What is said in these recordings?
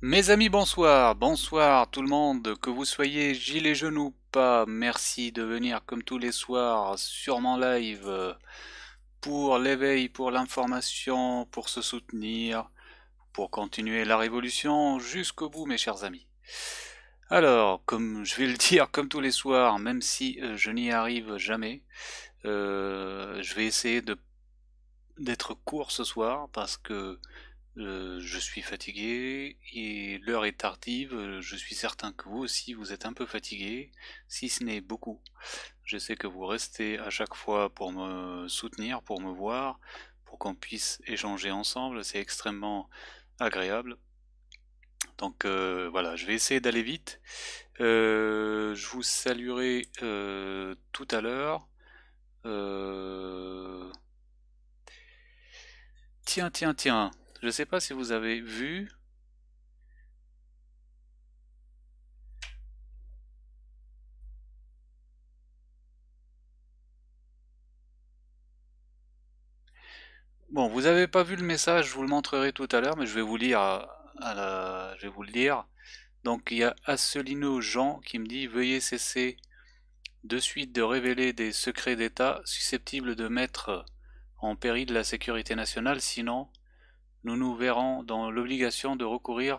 Mes amis, bonsoir, bonsoir tout le monde, que vous soyez gilet genoux pas, merci de venir comme tous les soirs, sur mon live, pour l'éveil, pour l'information, pour se soutenir, pour continuer la révolution jusqu'au bout, mes chers amis. Alors, comme je vais le dire comme tous les soirs, même si euh, je n'y arrive jamais, euh, je vais essayer d'être court ce soir parce que euh, je suis fatigué et l'heure est tardive. Je suis certain que vous aussi vous êtes un peu fatigué, si ce n'est beaucoup. Je sais que vous restez à chaque fois pour me soutenir, pour me voir, pour qu'on puisse échanger ensemble. C'est extrêmement agréable. Donc euh, voilà, je vais essayer d'aller vite. Euh, je vous saluerai tout à l'heure. Tiens, tiens, tiens. Je ne sais pas si vous avez vu. Bon, vous n'avez pas vu le message, je vous le montrerai tout à l'heure, mais je vais vous lire. Euh, je vais vous le lire. Donc il y a Asselineau Jean qui me dit veuillez cesser de suite de révéler des secrets d'État susceptibles de mettre en péril la sécurité nationale, sinon nous nous verrons dans l'obligation de recourir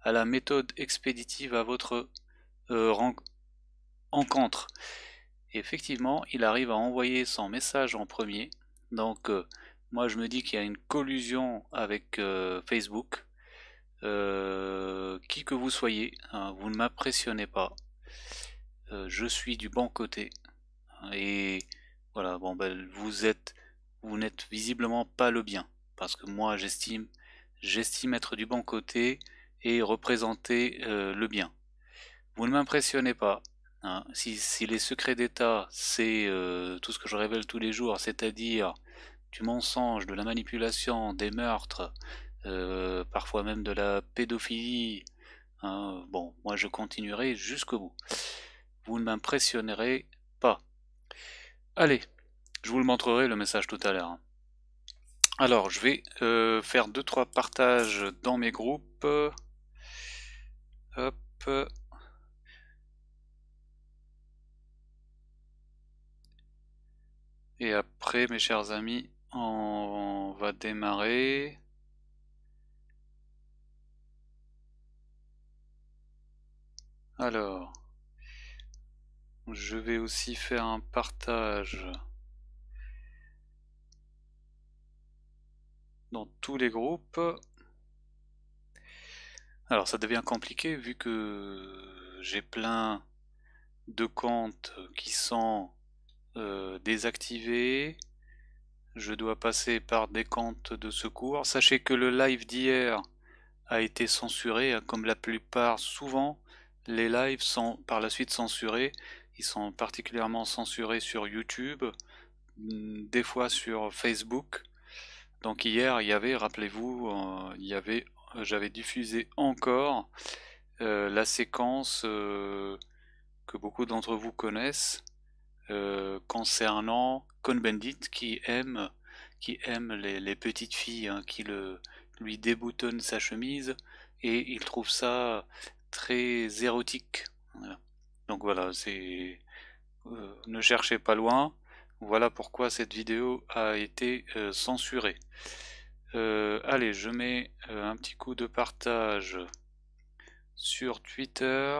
à la méthode expéditive à votre euh, rencontre. Effectivement, il arrive à envoyer son message en premier. Donc, euh, moi, je me dis qu'il y a une collusion avec euh, Facebook. qui que vous soyez, hein, vous ne m'impressionnez pas. je suis du bon côté. Et voilà, bon, ben, vous êtes, vous n'êtes visiblement pas le bien parce que moi j'estime j'estime être du bon côté et représenter euh, le bien. Vous ne m'impressionnez pas. Hein. Si, les secrets d'État, c'est euh, tout ce que je révèle tous les jours, c'est-à-dire du mensonge, de la manipulation, des meurtres, euh, parfois même de la pédophilie, hein, bon, moi je continuerai jusqu'au bout. Vous ne m'impressionnerez pas. Allez, je vous le montrerai le message tout à l'heure. Hein. Alors, je vais euh, faire 2-3 partages dans mes groupes. Hop. Et après, mes chers amis, on va démarrer. Alors, je vais aussi faire un partage. dans tous les groupes. Alors ça devient compliqué vu que j'ai plein de comptes qui sont euh, désactivés. Je dois passer par des comptes de secours. Sachez que le live d'hier a été censuré, hein, comme la plupart souvent les lives sont par la suite censurés. Ils sont particulièrement censurés sur YouTube, mm, des fois sur Facebook. Donc hier, il y avait, rappelez-vous, euh, il y avait, euh, j'avais diffusé encore euh, la séquence que beaucoup d'entre vous connaissent concernant Cohn-Bendit qui aime, qui aime les, petites filles, hein, qui le, lui déboutonne sa chemise et il trouve ça très érotique. Donc voilà, c'est ne cherchez pas loin. Voilà pourquoi cette vidéo a été euh, censurée. Euh, allez, je mets euh, un petit coup de partage sur Twitter.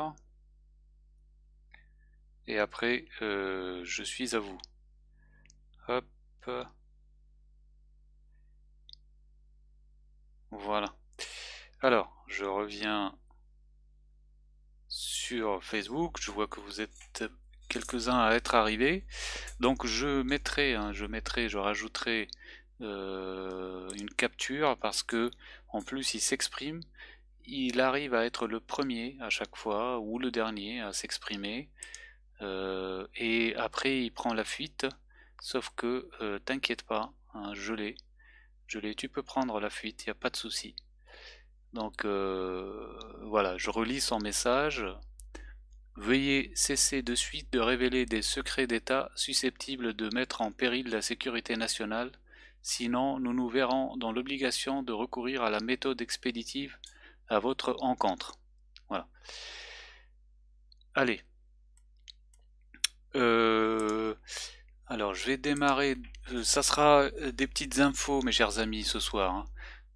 Et après, je suis à vous. Hop. Voilà. Alors, je reviens sur Facebook. Je vois que vous êtes quelques-uns à être arrivés. Donc je mettrai, hein, je mettrai, je rajouterai euh, une capture parce que en plus il s'exprime, il arrive à être le premier à chaque fois ou le dernier à s'exprimer. Euh, et après il prend la fuite, sauf que euh, t'inquiète pas, hein, je l'ai, je l'ai, tu peux prendre la fuite, il n'y a pas de souci. Donc voilà, je relis son message, Veuillez cesser de suite de révéler des secrets d'État susceptibles de mettre en péril la sécurité nationale, sinon nous nous verrons dans l'obligation de recourir à la méthode expéditive à votre encontre. Voilà. Allez. Euh, alors je vais démarrer. Euh, ça sera euh, des petites infos, mes chers amis, ce soir. Hein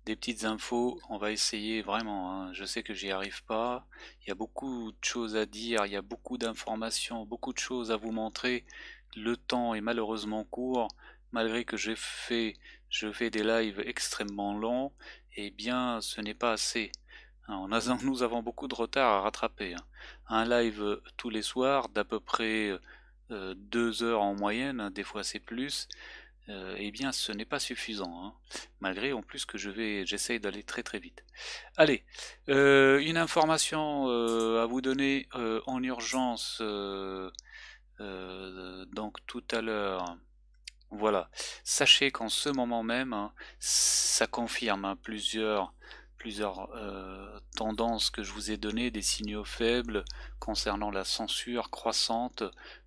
des petites infos, on va essayer vraiment, hein. je sais que j'y arrive pas, il y a beaucoup de choses à dire, il y a beaucoup d'informations, beaucoup de choses à vous montrer, le temps est malheureusement court, malgré que j'ai fait, je fais des lives extrêmement longs, eh bien ce n'est pas assez. Hein, nous avons beaucoup de retard à rattraper. Hein. Un live tous les soirs d'à peu près euh, deux heures en moyenne, des fois c'est plus, euh, eh bien ce n'est pas suffisant, hein. malgré en plus que je vais j'essaye d'aller très très vite. Allez, euh, une information euh, à vous donner en urgence donc tout à l'heure. Voilà, sachez qu'en ce moment même, hein, ça confirme hein, plusieurs plusieurs tendances que je vous ai données, des signaux faibles concernant la censure croissante,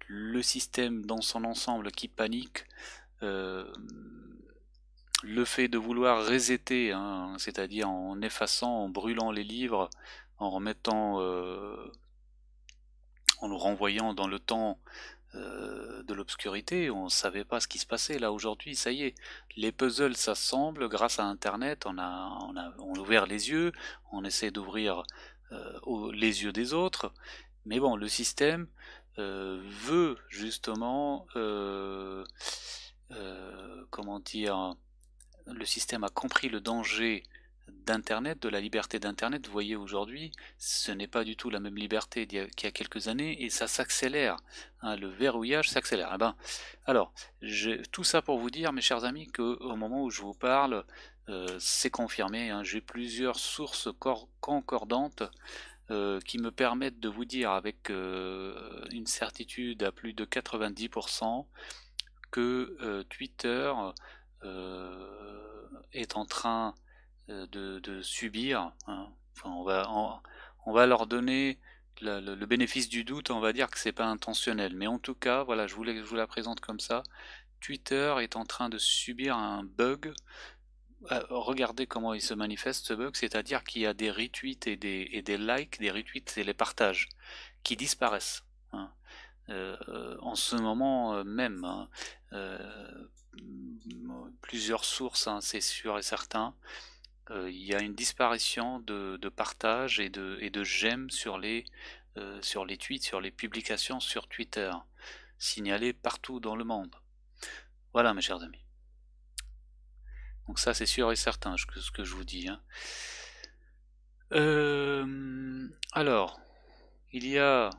le système dans son ensemble qui panique, euh, le fait de vouloir resetter, hein, c'est-à-dire en effaçant, en brûlant les livres, en remettant, euh, en nous renvoyant dans le temps euh, de l'obscurité, on ne savait pas ce qui se passait. Là aujourd'hui, ça y est, les puzzles s'assemblent grâce à Internet, on a, on a, ouvert les yeux, on essaie d'ouvrir les yeux des autres, mais bon, le système veut justement euh, comment dire, le système a compris le danger d'Internet, de la liberté d'Internet. Vous voyez aujourd'hui, ce n'est pas du tout la même liberté qu'il y a quelques années et ça s'accélère. Hein, le verrouillage s'accélère. Eh ben, alors, tout ça pour vous dire, mes chers amis, qu'au moment où je vous parle, euh, c'est confirmé. Hein, j'ai plusieurs sources concordantes. Euh, qui me permettent de vous dire avec une certitude à plus de 90% que euh, Twitter euh, est en train euh, de, subir. Hein. on va, on, va leur donner le, bénéfice du doute, on va dire que c'est pas intentionnel. Mais en tout cas, voilà, je vous, la, je vous la présente comme ça. Twitter est en train de subir un bug. regardez comment il se manifeste ce bug, c'est-à-dire qu'il y a des retweets et des, et des likes, des retweets et les partages qui disparaissent. Hein. Euh, en ce moment euh, même. Hein. Euh, plusieurs sources, hein, c'est sûr et certain. il y a une disparition de, partage et de, et de j'aime sur les, sur les tweets, sur les publications sur Twitter, signalées partout dans le monde. Voilà mes chers amis. Donc ça c'est sûr et certain ce que je vous dis. Hein. alors, il y a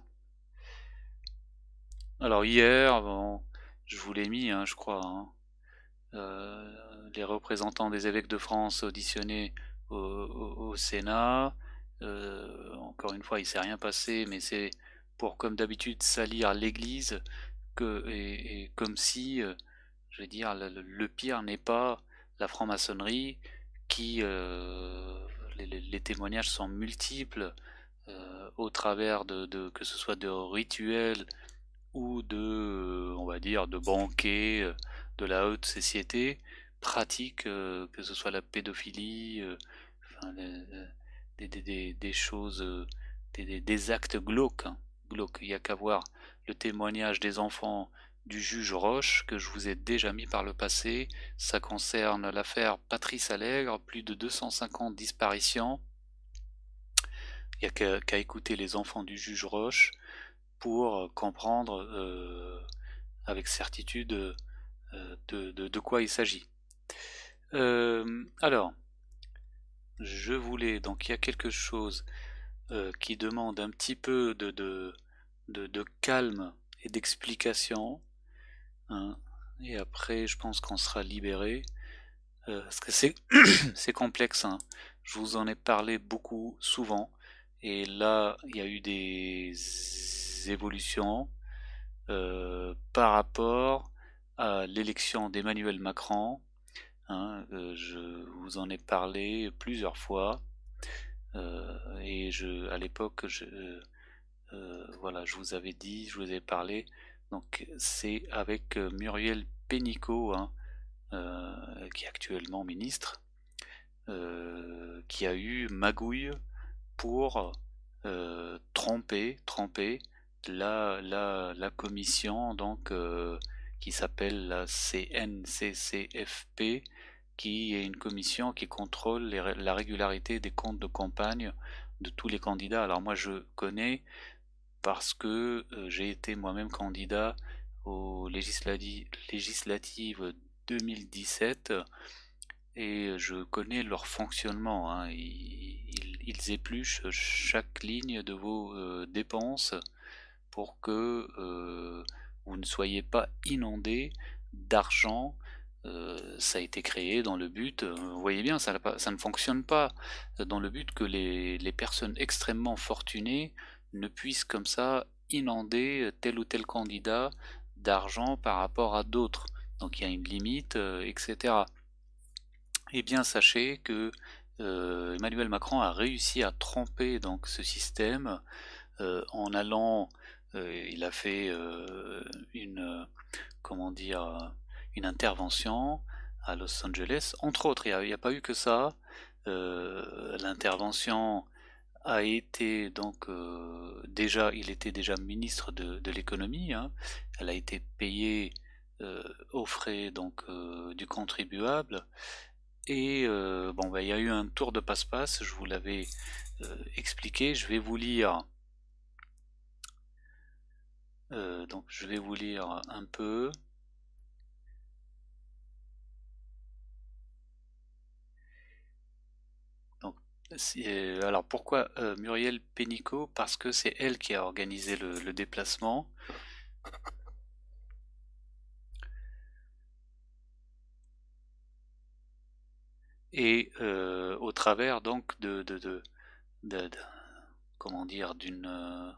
alors hier, je vous l'ai mis, hein, je crois, hein. euh, les représentants des évêques de France auditionnés au, Sénat. Euh, encore une fois, il ne s'est rien passé, mais c'est pour, comme d'habitude, salir l'Église, que, et, comme si, euh, je vais dire, le, pire n'est pas la franc-maçonnerie, qui, les, témoignages sont multiples au travers de, que ce soit de rituels, ou de, euh, on va dire, de banquets euh, de la haute société pratique, euh, que ce soit la pédophilie, des, choses, des, actes glauques. Hein. glauques. Il n'y a qu'à voir le témoignage des enfants du juge Roche que je vous ai déjà mis par le passé. Ça concerne l'affaire Patrice Allègre, plus de 250 disparitions. Il n'y a qu'à écouter les enfants du juge Roche pour euh, comprendre euh, avec certitude euh, de, quoi il s'agit. alors, je voulais, donc il y a quelque chose qui demande un petit peu de, de, calme et d'explication. Hein, et après, je pense qu'on sera libéré. parce que c'est complexe. Hein. Je vous en ai parlé beaucoup, souvent. Et là, il y a eu des évolutions euh, par rapport à l'élection d'Emmanuel Macron. Hein, euh, je vous en ai parlé plusieurs fois euh, et je, à l'époque, je, voilà, je vous avais dit, je vous ai parlé. Donc c'est avec Muriel Pénicaud, hein, qui est actuellement ministre, qui a eu magouille pour tromper, tromper la, commission donc euh, qui s'appelle la CNCCFP, qui est une commission qui contrôle la régularité des comptes de campagne de tous les candidats. Alors moi je connais parce que euh, j'ai été moi-même candidat aux législatives 2017 et je connais leur fonctionnement. Hein. Ils, épluchent chaque ligne de vos euh, dépenses pour que euh, vous ne soyez pas inondé d'argent. Euh, ça a été créé dans le but, euh, vous voyez bien, ça, ça ne fonctionne pas, dans le but que les, personnes extrêmement fortunées ne puissent comme ça inonder tel ou tel candidat d'argent par rapport à d'autres. Donc il y a une limite, etc. Et eh bien sachez que Emmanuel Macron a réussi à tromper donc ce système en allant euh, il a fait euh, une euh, comment dire une intervention à Los Angeles. Entre autres, il n'y a, pas eu que ça. L'intervention a été donc déjà, il était déjà ministre de, l'économie. Hein. Elle a été payée aux frais donc du contribuable. Et bon, ben, il y a eu un tour de passe-passe. Je vous l'avais expliqué. Je vais vous lire euh, donc je vais vous lire un peu. Donc, euh, alors pourquoi euh, Muriel Pénicaud Parce que c'est elle qui a organisé le, déplacement. Et au travers donc de, de comment dire d'une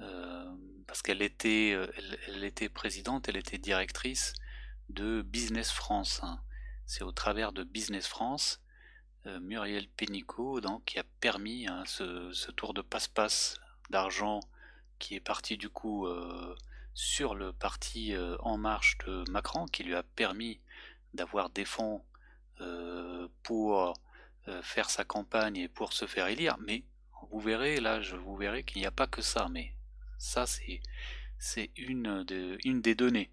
euh, parce qu'elle était, euh, elle, était présidente, elle était directrice de Business France. Hein. C'est au travers de Business France, euh, Muriel Pénicaud, donc, qui a permis hein, ce, tour de passe-passe d'argent qui est parti du coup sur le parti En Marche de Macron, qui lui a permis d'avoir des fonds pour faire sa campagne et pour se faire élire. Mais vous verrez, là, je vous verrai qu'il n'y a pas que ça, mais ça, c'est une, une des données.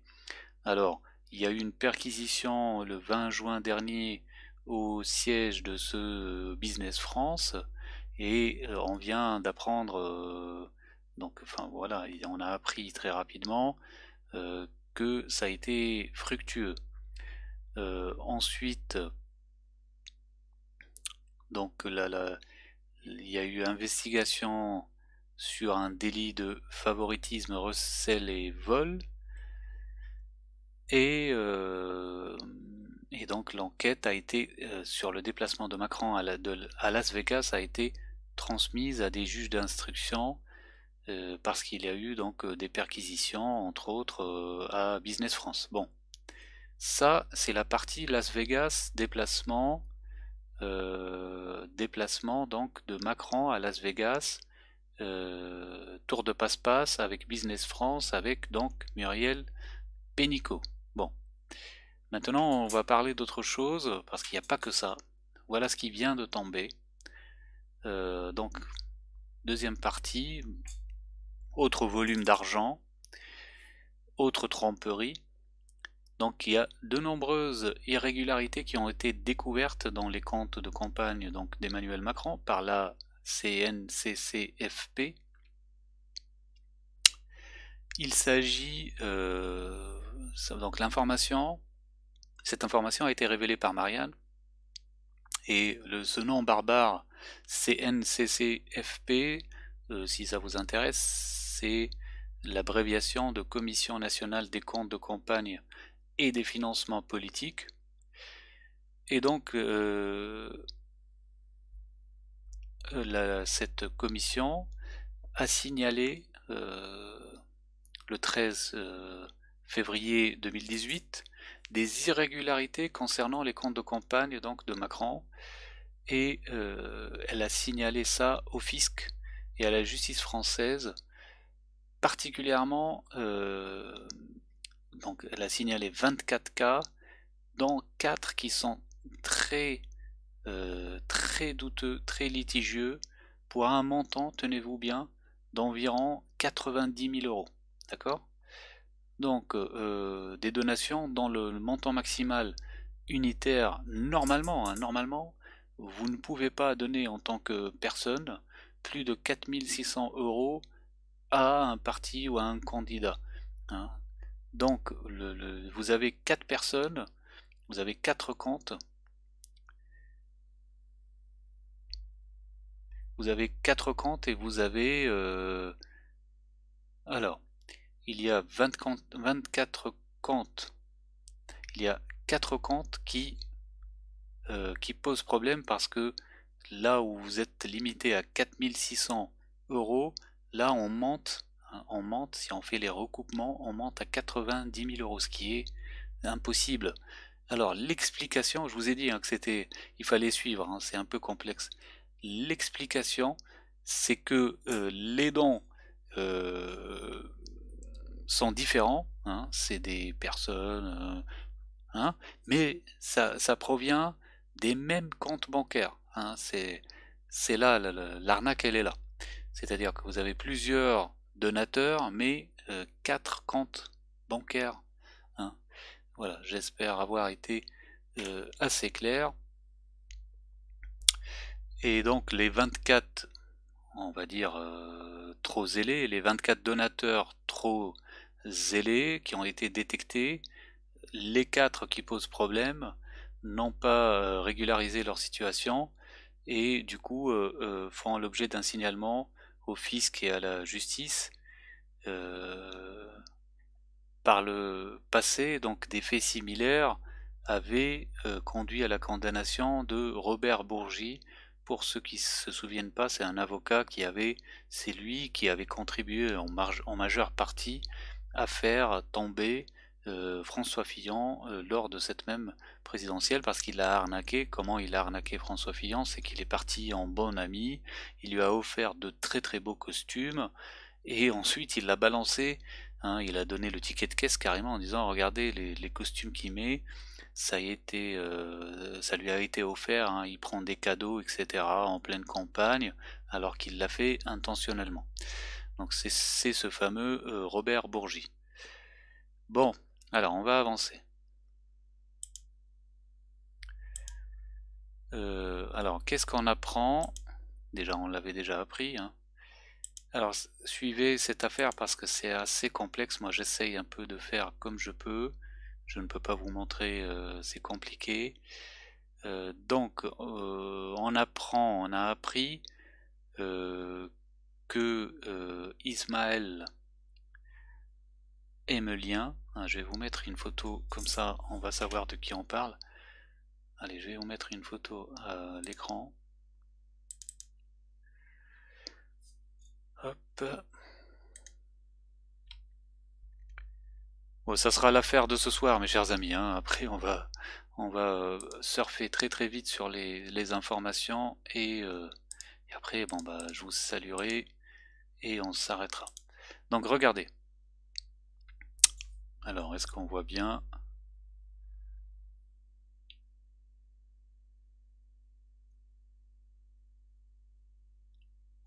Alors, il y a eu une perquisition le 20 juin dernier au siège de ce euh, Business France et euh, on vient d'apprendre, euh, donc enfin voilà, on a appris très rapidement que ça a été fructueux. ensuite, donc là, il y a eu investigation sur un délit de favoritisme, recel et vol. Et, euh, donc l'enquête a été euh, sur le déplacement de Macron à, Las Vegas a été transmise à des juges d'instruction euh, parce qu'il y a eu donc des perquisitions entre autres à Business France. Bon, ça c'est la partie Las Vegas déplacement déplacement donc de Macron à Las Vegas euh, Tour de Passe-Passe, avec Business France, avec donc Muriel Pénicaud. Bon, maintenant on va parler d'autre chose, parce qu'il n'y a pas que ça. Voilà ce qui vient de tomber. Euh, donc, deuxième partie, autre volume d'argent, autre tromperie. Donc il y a de nombreuses irrégularités qui ont été découvertes dans les comptes de campagne d'Emmanuel Macron par la CNCCFP. Il s'agit euh, donc l'information. Cette information a été révélée par Marianne et le, ce nom barbare CNCCFP, euh, si ça vous intéresse, c'est l'abréviation de Commission nationale des comptes de campagne et des financements politiques. Et donc, euh, euh, cette commission a signalé euh, le 13 euh, février 2018 des irrégularités concernant les comptes de campagne donc de Macron et elle a signalé ça au fisc et à la justice française particulièrement donc elle a signalé 24 cas dont 4 qui sont très euh, très douteux, très litigieux, pour un montant, tenez-vous bien, d'environ 90 000 euros. D'accord Donc, euh, euh, des donations dans le, montant maximal unitaire, normalement, hein, normalement, vous ne pouvez pas donner en tant que personne plus de 4600 euros à un parti ou à un candidat. Hein. Donc, vous avez quatre personnes, vous avez quatre comptes, Vous avez quatre comptes et vous avez... Euh, alors, il y a 24 comptes. Il y a 4 comptes qui, euh, qui posent problème parce que là où vous êtes limité à 4600 euros, là on monte, hein, on monte, si on fait les recoupements, on monte à 90 000 euros, ce qui est impossible. Alors l'explication, je vous ai dit hein, que c'était, il fallait suivre, hein, c'est un peu complexe l'explication, c'est que euh, les dons euh, sont différents, hein, c'est des personnes, euh, hein, mais ça, provient des mêmes comptes bancaires. Hein, c'est là, l'arnaque elle est là. C'est-à-dire que vous avez plusieurs donateurs, mais quatre comptes bancaires. Voilà, j'espère avoir été assez clair. Et donc les 24, on va dire, euh, trop zélés, les 24 donateurs trop zélés qui ont été détectés, les 4 qui posent problème n'ont pas euh, régularisé leur situation et du coup euh, font l'objet d'un signalement au fisc et à la justice par le passé, donc des faits similaires avaient conduit à la condamnation de Robert Bourgi pour ceux qui se souviennent pas, c'est un avocat qui avait, c'est lui qui avait contribué en, majeure partie à faire tomber euh, François Fillon euh, lors de cette même présidentielle parce qu'il l'a arnaqué. Comment il a arnaqué François Fillon C'est qu'il est parti en bon ami, il lui a offert de très très beaux costumes et ensuite il l'a balancé. Hein. il a donné le ticket de caisse carrément en disant regardez les costumes qu'il met, euh, ça lui a été offert. Hein. Il prend des cadeaux, etc. en pleine campagne, alors qu'il l'a fait intentionnellement. Donc c'est ce fameux euh, Robert Bourgi. Bon, alors on va avancer. Euh, alors qu'est-ce qu'on apprend Déjà on l'avait déjà appris. Hein. Alors suivez cette affaire parce que c'est assez complexe. Moi j'essaye un peu de faire comme je peux je ne peux pas vous montrer, euh, c'est compliqué. Euh, donc, euh, on apprend, on a appris que Ismaël le lien hein, je vais vous mettre une photo, comme ça on va savoir de qui on parle. Allez, je vais vous mettre une photo à l'écran. Hop. Bon, ça sera l'affaire de ce soir, mes chers amis. Hein. Après, on va, on va euh, surfer très très vite sur les, informations euh, et, après, bon bah, je vous saluerai et on s'arrêtera. Donc, regardez. Alors, est-ce qu'on voit bien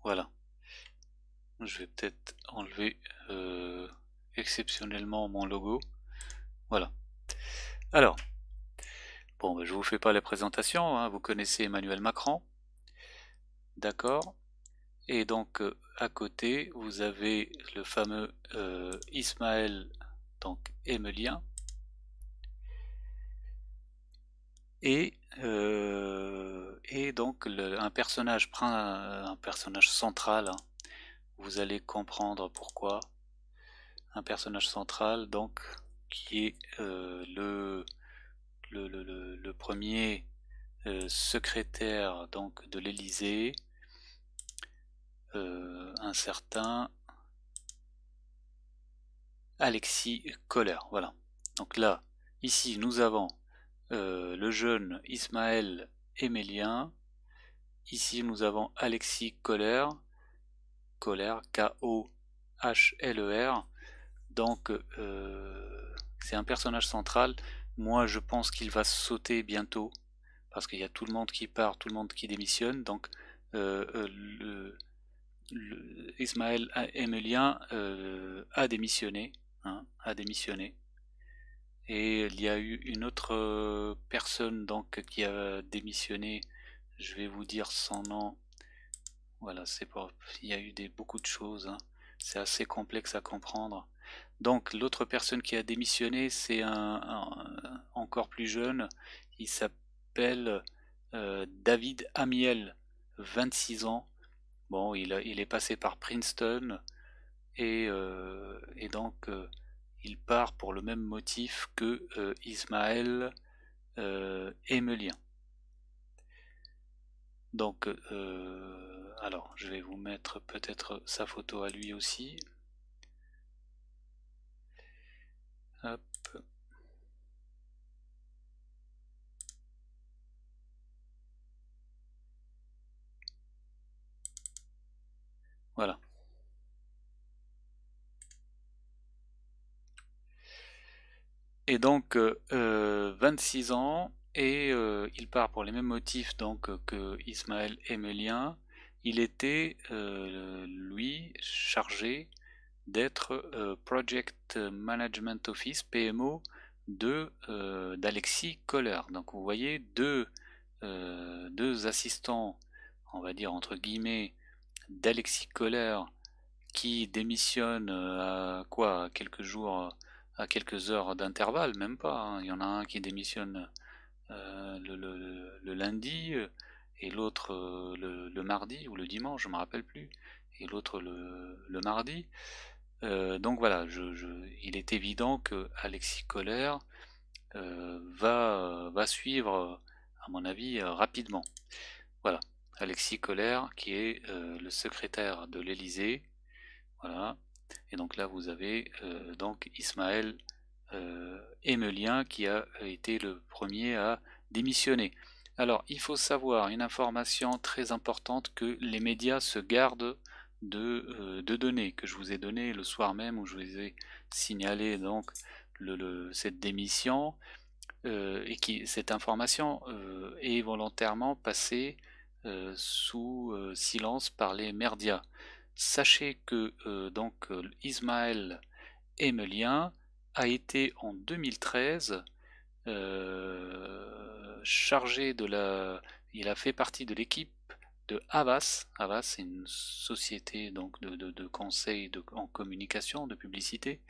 Voilà. Je vais peut-être enlever... Euh, exceptionnellement mon logo. Voilà. Alors, bon, ben, je vous fais pas la présentation hein. vous connaissez Emmanuel Macron. D'accord Et donc, euh, à côté, vous avez le fameux euh, Ismaël donc Emelien. Et, euh, et donc un, personnage, un personnage central, hein. vous allez comprendre pourquoi un personnage central donc qui est euh, le, le, premier euh, secrétaire donc de l'Élysée, euh, un certain Alexis Kohler. Voilà. Donc là, ici, nous avons le jeune Ismaël Emélien. Ici, nous avons Alexis Kohler. Kohler, K-O-H-L-E-R donc euh, c'est un personnage central. Moi je pense qu'il va sauter bientôt parce qu'il y a tout le monde qui part, tout le monde qui démissionne. Donc euh, euh, Ismaël Emelien a démissionné, hein, a démissionné. Et il y a eu une autre personne donc qui a démissionné. Je vais vous dire son nom. Voilà, c'est Il y a eu des beaucoup de choses. Hein. C'est assez complexe à comprendre. Donc l'autre personne qui a démissionné, c'est un, encore plus jeune, il s'appelle euh, David Amiel, 26 ans. Bon, il, il est passé par Princeton et, euh, donc euh, il part pour le même motif que Ismaël Emelien. Donc, alors, je vais vous mettre peut-être sa photo à lui aussi. Voilà. Et donc euh, euh, vingt 26 ans et euh, il part pour les mêmes motifs donc que Ismaël Emelien. Il était lui chargé d'être euh, Project Management Office PMO de euh, d'Alexis Donc vous voyez deux, euh, deux assistants, on va dire entre guillemets, d'Alexis Kohler qui démissionne à quoi quelques jours, à quelques heures d'intervalle, même pas. Hein. Il y en a un qui démissionne le, lundi et l'autre le, mardi ou le dimanche, je ne me rappelle plus, et l'autre le, le, mardi. Euh, donc voilà, il est évident que Alexis Kohler euh, va, suivre, à mon avis, euh, rapidement. Voilà, Alexis Kohler qui est le secrétaire de l'Elysée. Voilà, et donc là vous avez donc Ismaël Emelien qui a été le premier à démissionner. Alors, il faut savoir une information très importante que les médias se gardent euh, de, données que je vous ai donné le soir même où je vous ai signalé donc le, cette démission euh, et qui cette information euh, est volontairement passée sous silence par les merdias. Sachez que donc Ismaël Emelien a été en 2013 chargé de la il a fait partie de l'équipe de Havas. Havas, c'est une société donc de, de, de conseil en communication, de publicité.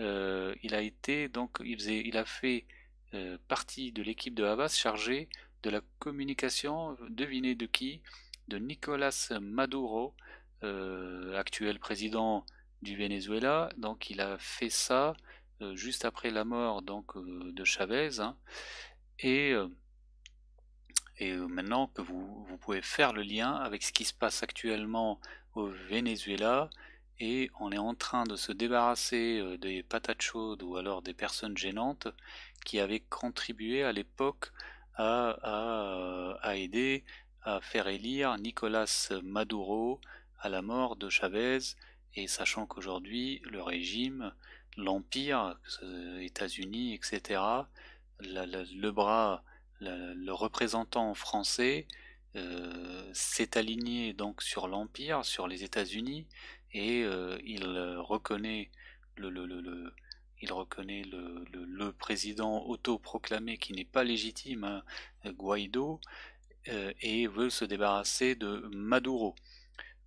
Euh, il a été donc il, faisait, il a fait euh, partie de l'équipe de Havas chargée de la communication. Devinez de qui De Nicolas Maduro, euh, actuel président du Venezuela. Donc il a fait ça juste après la mort donc de Chavez. Hein. Et et euh, maintenant que vous, vous pouvez faire le lien avec ce qui se passe actuellement au Venezuela et on est en train de se débarrasser euh, des patates chaudes ou alors des personnes gênantes qui avaient contribué à l'époque à, euh, à, aider à faire élire Nicolas Maduro à la mort de Chavez et sachant qu'aujourd'hui le régime, l'empire, États-Unis, etc., le bras le, représentant français euh, s'est aligné donc sur l'Empire, sur les États-Unis, et euh, euh, il reconnaît le, il président autoproclamé qui n'est pas légitime, hein, Guaido, et veut se débarrasser de Maduro.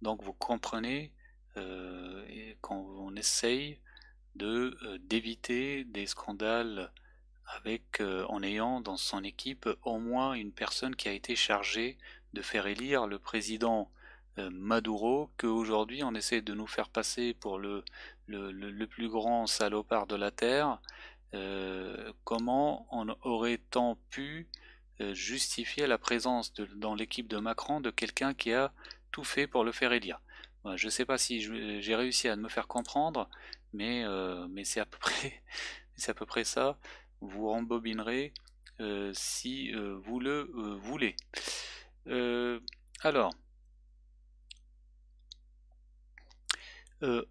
Donc vous comprenez quand on essaye de d'éviter des scandales avec euh, en ayant dans son équipe au moins une personne qui a été chargée de faire élire le président euh, Maduro, qu'aujourd'hui on essaie de nous faire passer pour le, plus grand salopard de la Terre, euh, comment on aurait tant pu justifier la présence dans l'équipe de Macron de quelqu'un qui a tout fait pour le faire élire je ne sais pas si j'ai réussi à me faire comprendre, mais, c'est à peu près ça vous rembobinerez euh, si euh, vous le euh, voulez. alors,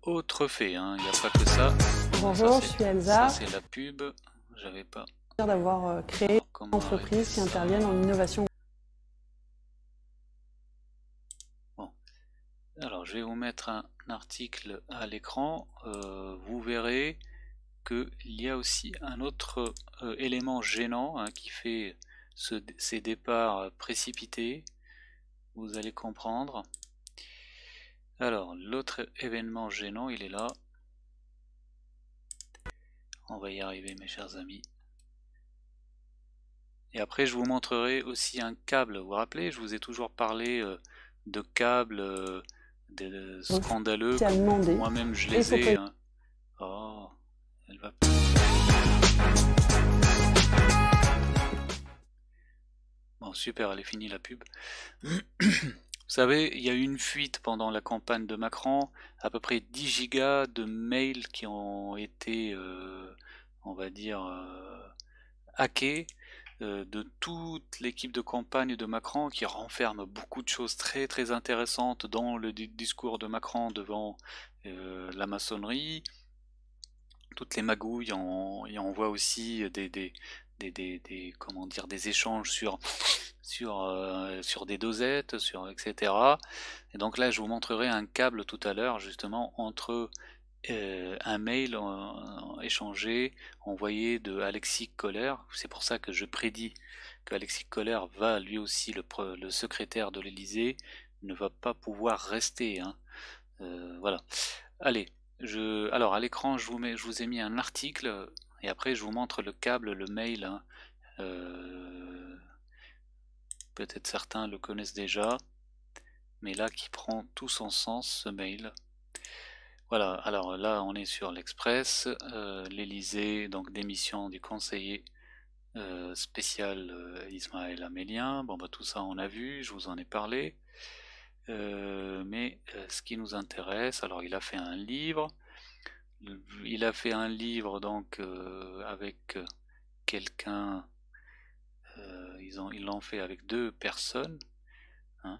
autre fait, hein, il n'y a pas que ça. Bonjour, je suis Elsa. c'est la pub, j'avais pas. D'avoir créé une entreprise qui intervienne en innovation. Bon, alors je vais vous mettre un article à l'écran. vous verrez qu'il y a aussi un autre euh, élément gênant hein, qui fait ces départs euh, précipités. Vous allez comprendre. Alors, l'autre événement gênant, il est là. On va y arriver, mes chers amis. Et après, je vous montrerai aussi un câble. Vous vous rappelez, je vous ai toujours parlé euh, de câbles scandaleux. Moi-même, je les ai va... Bon, super, elle est finie la pub. Vous savez, il y a eu une fuite pendant la campagne de Macron, à peu près 10 gigas de mails qui ont été, euh, on va dire, euh, hackés euh, de toute l'équipe de campagne de Macron qui renferme beaucoup de choses très très intéressantes dans le discours de Macron devant la maçonnerie, toutes les magouilles, on, et voit aussi des, des, comment dire des échanges sur sur euh, sur des dosettes, sur etc. Et donc là, je vous montrerai un câble tout à l'heure justement entre euh, un mail euh, échangé envoyé de Alexis Kohler. C'est pour ça que je prédis que Alexis Kohler va lui aussi le, le secrétaire de l'Elysée ne va pas pouvoir rester. Hein. voilà. Allez, je, alors à l'écran, je, vous mets, je vous ai mis un article et après je vous montre le câble, le mail. Hein. Euh, peut-être certains le connaissent déjà, mais là qui prend tout son sens ce mail. Voilà, alors là on est sur l'Express, euh, l'Elysée, donc démission du conseiller euh, spécial Ismaël Amélien. Bon bah tout ça on a vu, je vous en ai parlé. Euh, mais euh, ce qui nous intéresse, alors il a fait un livre, il a fait un livre donc euh, avec euh, quelqu'un, euh, ils ont, ils l'ont fait avec deux personnes, hein.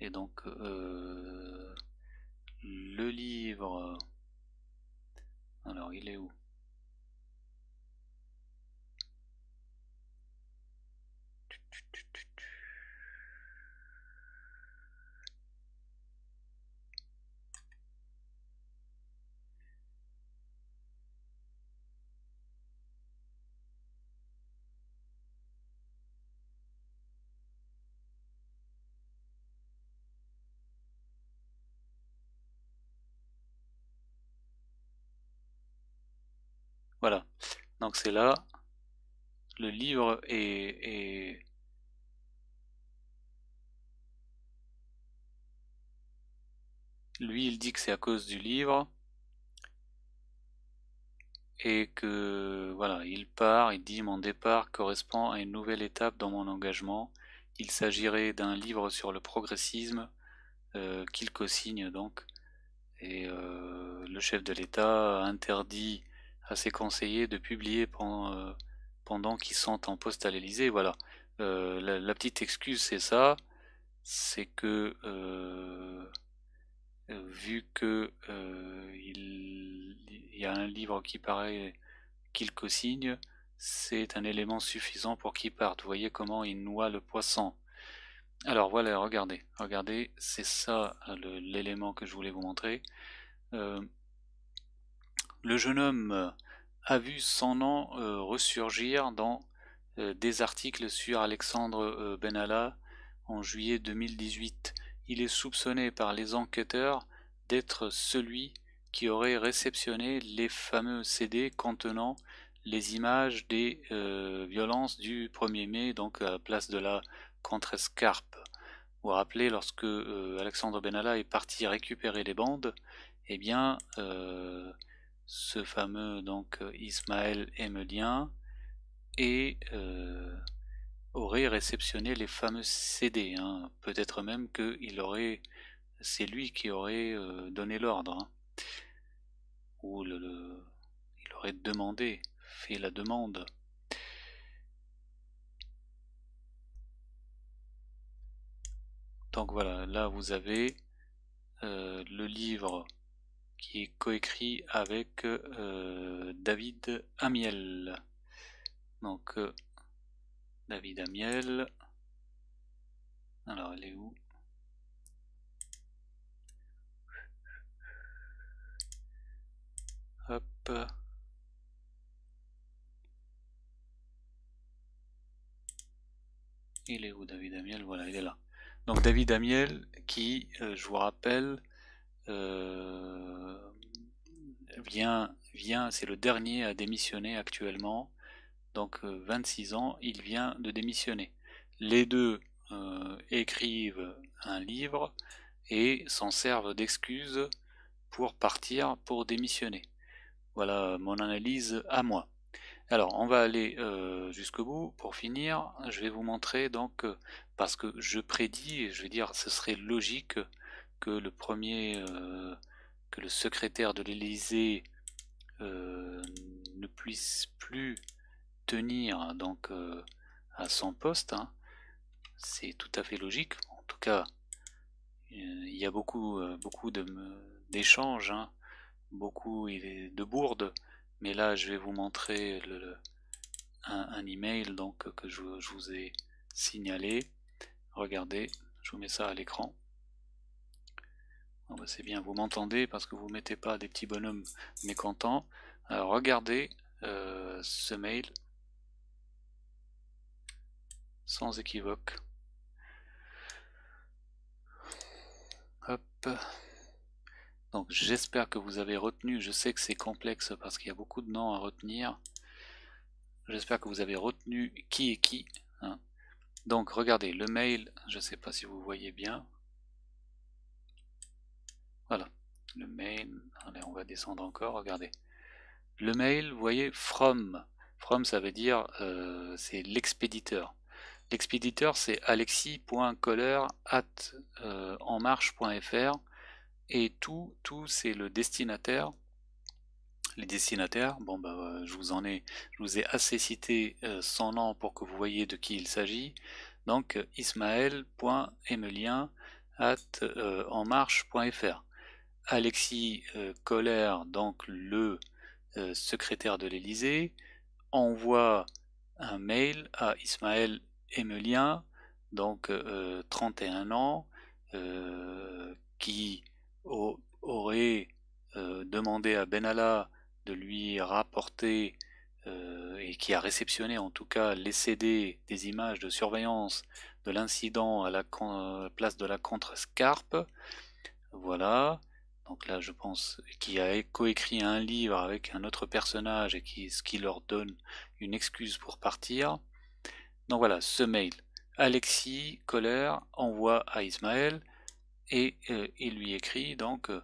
et donc le livre, alors il est où Voilà. Donc c'est là. Le livre est, Lui, il dit que c'est à cause du livre. Et que, voilà, il part, il dit « Mon départ correspond à une nouvelle étape dans mon engagement. Il s'agirait d'un livre sur le progressisme euh, qu'il co-signe, donc. » Et euh, le chef de l'État interdit à ses conseillers de publier pendant, euh, qu'ils sont en poste à l'Elysée. Voilà. Euh, la, petite excuse, c'est ça. C'est que euh, vu que il, y a un livre qui paraît qu'il co-signe, c'est un élément suffisant pour qu'il parte. Vous voyez comment il noie le poisson. Alors voilà, regardez, regardez, c'est ça l'élément que je voulais vous montrer le jeune homme euh, a vu son nom euh, ressurgir dans euh, des articles sur Alexandre Benalla en juillet 2018. Il est soupçonné par les enquêteurs d'être celui qui aurait réceptionné les fameux CD contenant les images des violences du 1er mai, donc à la place de la contrescarpe. Vous vous rappelez, lorsque Alexandre Benalla est parti récupérer les bandes, eh bien, ce fameux donc euh, Ismaël Emelien et euh, aurait réceptionné les fameux CD. Hein. Peut-être même que il aurait, c'est lui qui aurait euh, donné l'ordre hein. ou il aurait demandé, fait la demande. Donc voilà, là vous avez le livre qui est coécrit avec euh, David Amiel. Donc euh, David Amiel. Alors elle est où Hop. Il est où David Amiel Voilà, il est là. Donc David Amiel qui, euh, je vous rappelle, euh, vient, vient c'est le dernier à démissionner actuellement, donc 26 euh, ans, il vient de démissionner. Les deux euh, écrivent un livre et s'en servent d'excuses pour partir, pour démissionner. Voilà mon analyse à moi. Alors on va aller jusqu'au bout. Pour finir, je vais vous montrer donc, parce que je prédis, je vais dire, ce serait logique que le premier, euh, que le secrétaire de l'Élysée euh, ne puisse plus tenir donc euh, à son poste, hein. c'est tout à fait logique. En tout cas, il y a beaucoup, beaucoup d'échanges, hein. beaucoup de bourdes, mais là je vais vous montrer le, un, email donc que je vous ai signalé. Regardez, je vous mets ça à l'écran. Ah bah, c'est bien, vous m'entendez parce que vous mettez pas des petits bonhommes mécontents. Alors euh, regardez euh, ce mail sans équivoque. Donc j'espère que vous avez retenu, je sais que c'est complexe parce qu'il y a beaucoup de noms à retenir. J'espère que vous avez retenu qui est qui. Hein. Donc regardez, le mail, je ne sais pas si vous voyez bien, voilà. Le mail. Allez, on va descendre encore. Regardez. Le mail, vous voyez, from. From, ça veut dire euh, c'est l'expéditeur. L'expéditeur, c'est alexis.color at euh, et tout, tout, c'est le destinataire. Les destinataires, bon bah, euh, je vous en ai, je vous ai assez cité son nom pour que vous voyez de qui il s'agit. Donc ismaël.emelien at Alexis Kohler, euh, donc le euh, secrétaire de l'Élysée, envoie un mail à Ismaël Emelien, donc 31 euh, ans, qui aurait demandé à Benalla de lui rapporter et qui a réceptionné en tout cas les CD des images de surveillance de l'incident à la place de la Contrescarpe. Voilà donc là je pense, qui a coécrit un livre avec un autre personnage et qui, ce qui leur donne une excuse pour partir. Donc voilà, ce mail. Alexis colère, envoie à Ismaël et euh, il lui écrit donc euh,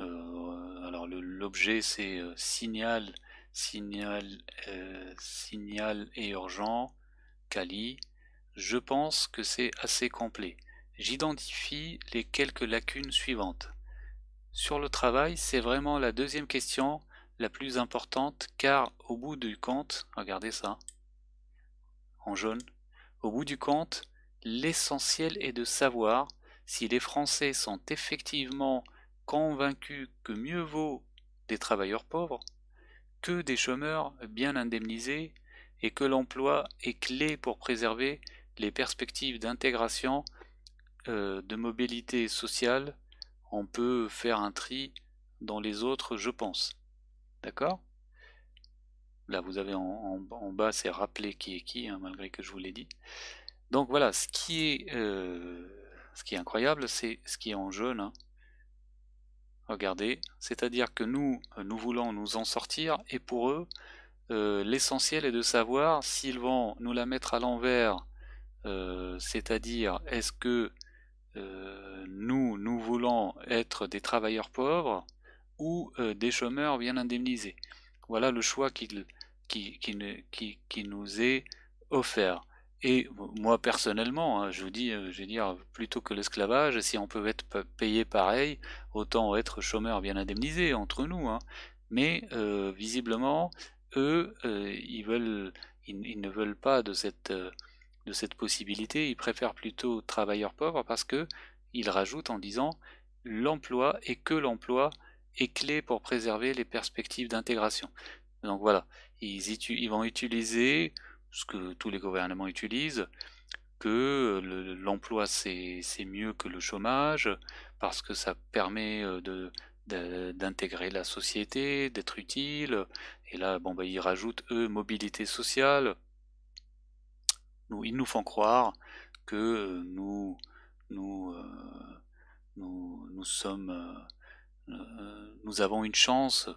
euh, alors l'objet c'est signal signal signal et urgent Kali je pense que c'est assez complet j'identifie les quelques lacunes suivantes sur le travail, c'est vraiment la deuxième question la plus importante car au bout du compte, regardez ça, en jaune, au bout du compte, l'essentiel est de savoir si les Français sont effectivement convaincus que mieux vaut des travailleurs pauvres que des chômeurs bien indemnisés et que l'emploi est clé pour préserver les perspectives d'intégration, euh, de mobilité sociale on peut faire un tri dans les autres je pense. D'accord Là, vous avez en, bas, c'est rappeler qui est qui, hein, malgré que je vous l'ai dit. Donc voilà, ce qui est, euh, ce qui est incroyable, c'est ce qui est en jaune. Hein. Regardez, c'est-à-dire que nous, euh, nous voulons nous en sortir, et pour eux, euh, l'essentiel est de savoir s'ils vont nous la mettre à l'envers, c'est-à-dire est-ce que nous, voulant être des travailleurs pauvres ou euh, des chômeurs bien indemnisés. Voilà le choix qui, qui, qui nous est offert. Et moi personnellement, hein, je vous dis, euh, je veux dire, plutôt que l'esclavage, si on peut être payé pareil, autant être chômeur bien indemnisé entre nous. Hein. Mais euh, visiblement, eux, ils veulent, ils, ne veulent pas de cette, de cette possibilité. Ils préfèrent plutôt travailleurs pauvres parce que il rajoute en disant l'emploi et que l'emploi est clé pour préserver les perspectives d'intégration. Donc voilà, ils, vont utiliser ce que tous les gouvernements utilisent, que l'emploi c'est mieux que le chômage, parce que ça permet euh, de, d'intégrer la société, d'être utile. Et là, bon, bah, ils rajoutent, eux, mobilité sociale. ils nous font croire que euh, nous, euh, nous, nous, sommes, euh, euh, nous avons une chance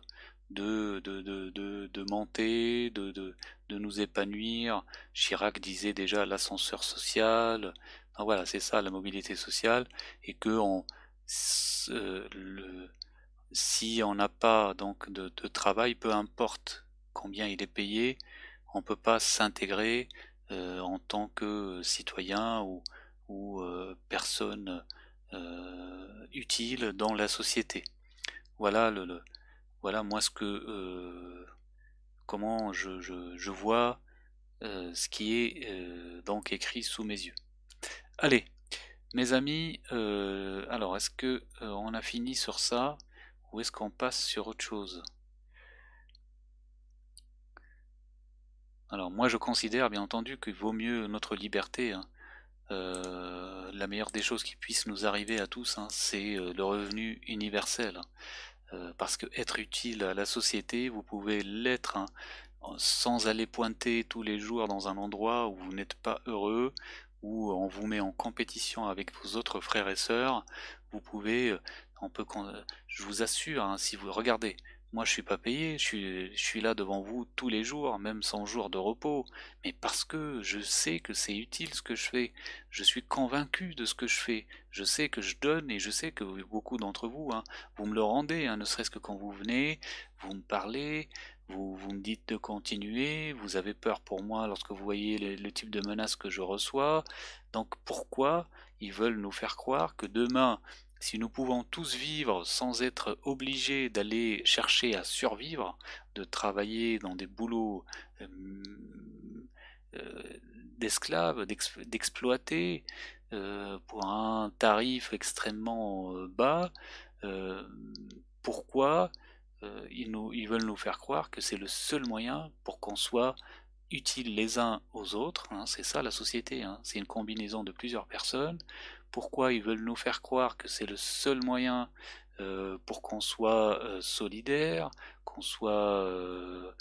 de, de, monter, de, nous épanouir. Chirac disait déjà l'ascenseur social. voilà, c'est ça, la mobilité sociale. Et que on, si on n'a pas donc de, travail, peu importe combien il est payé, on ne peut pas s'intégrer en tant que citoyen ou, ou euh, personne euh, utile dans la société. Voilà le, voilà moi ce que euh, comment je, vois ce qui est donc écrit sous mes yeux. Allez, mes amis, alors est-ce que on a fini sur ça ou est-ce qu'on passe sur autre chose Alors moi je considère bien entendu qu'il vaut mieux notre liberté hein, euh, la meilleure des choses qui puisse nous arriver à tous, hein, c'est euh, le revenu universel. Euh, parce que être utile à la société, vous pouvez l'être hein, sans aller pointer tous les jours dans un endroit où vous n'êtes pas heureux, où on vous met en compétition avec vos autres frères et sœurs, vous pouvez, on peut, je vous assure, hein, si vous regardez, moi, je suis pas payé, je suis, là devant vous tous les jours, même sans jour de repos, mais parce que je sais que c'est utile ce que je fais, je suis convaincu de ce que je fais, je sais que je donne et je sais que beaucoup d'entre vous, hein, vous me le rendez, hein, ne serait-ce que quand vous venez, vous me parlez, vous, vous, me dites de continuer, vous avez peur pour moi lorsque vous voyez le type de menaces que je reçois, donc pourquoi ils veulent nous faire croire que demain, si nous pouvons tous vivre sans être obligés d'aller chercher à survivre, de travailler dans des boulots euh, euh, d'esclaves, d'exploiter euh, pour un tarif extrêmement bas, pourquoi ils, veulent nous faire croire que c'est le seul moyen pour qu'on soit utiles les uns aux autres, hein, c'est ça la société, hein. c'est une combinaison de plusieurs personnes pourquoi ils veulent nous faire croire que c'est le seul moyen euh, pour qu'on soit euh, solidaire, qu'on soit euh,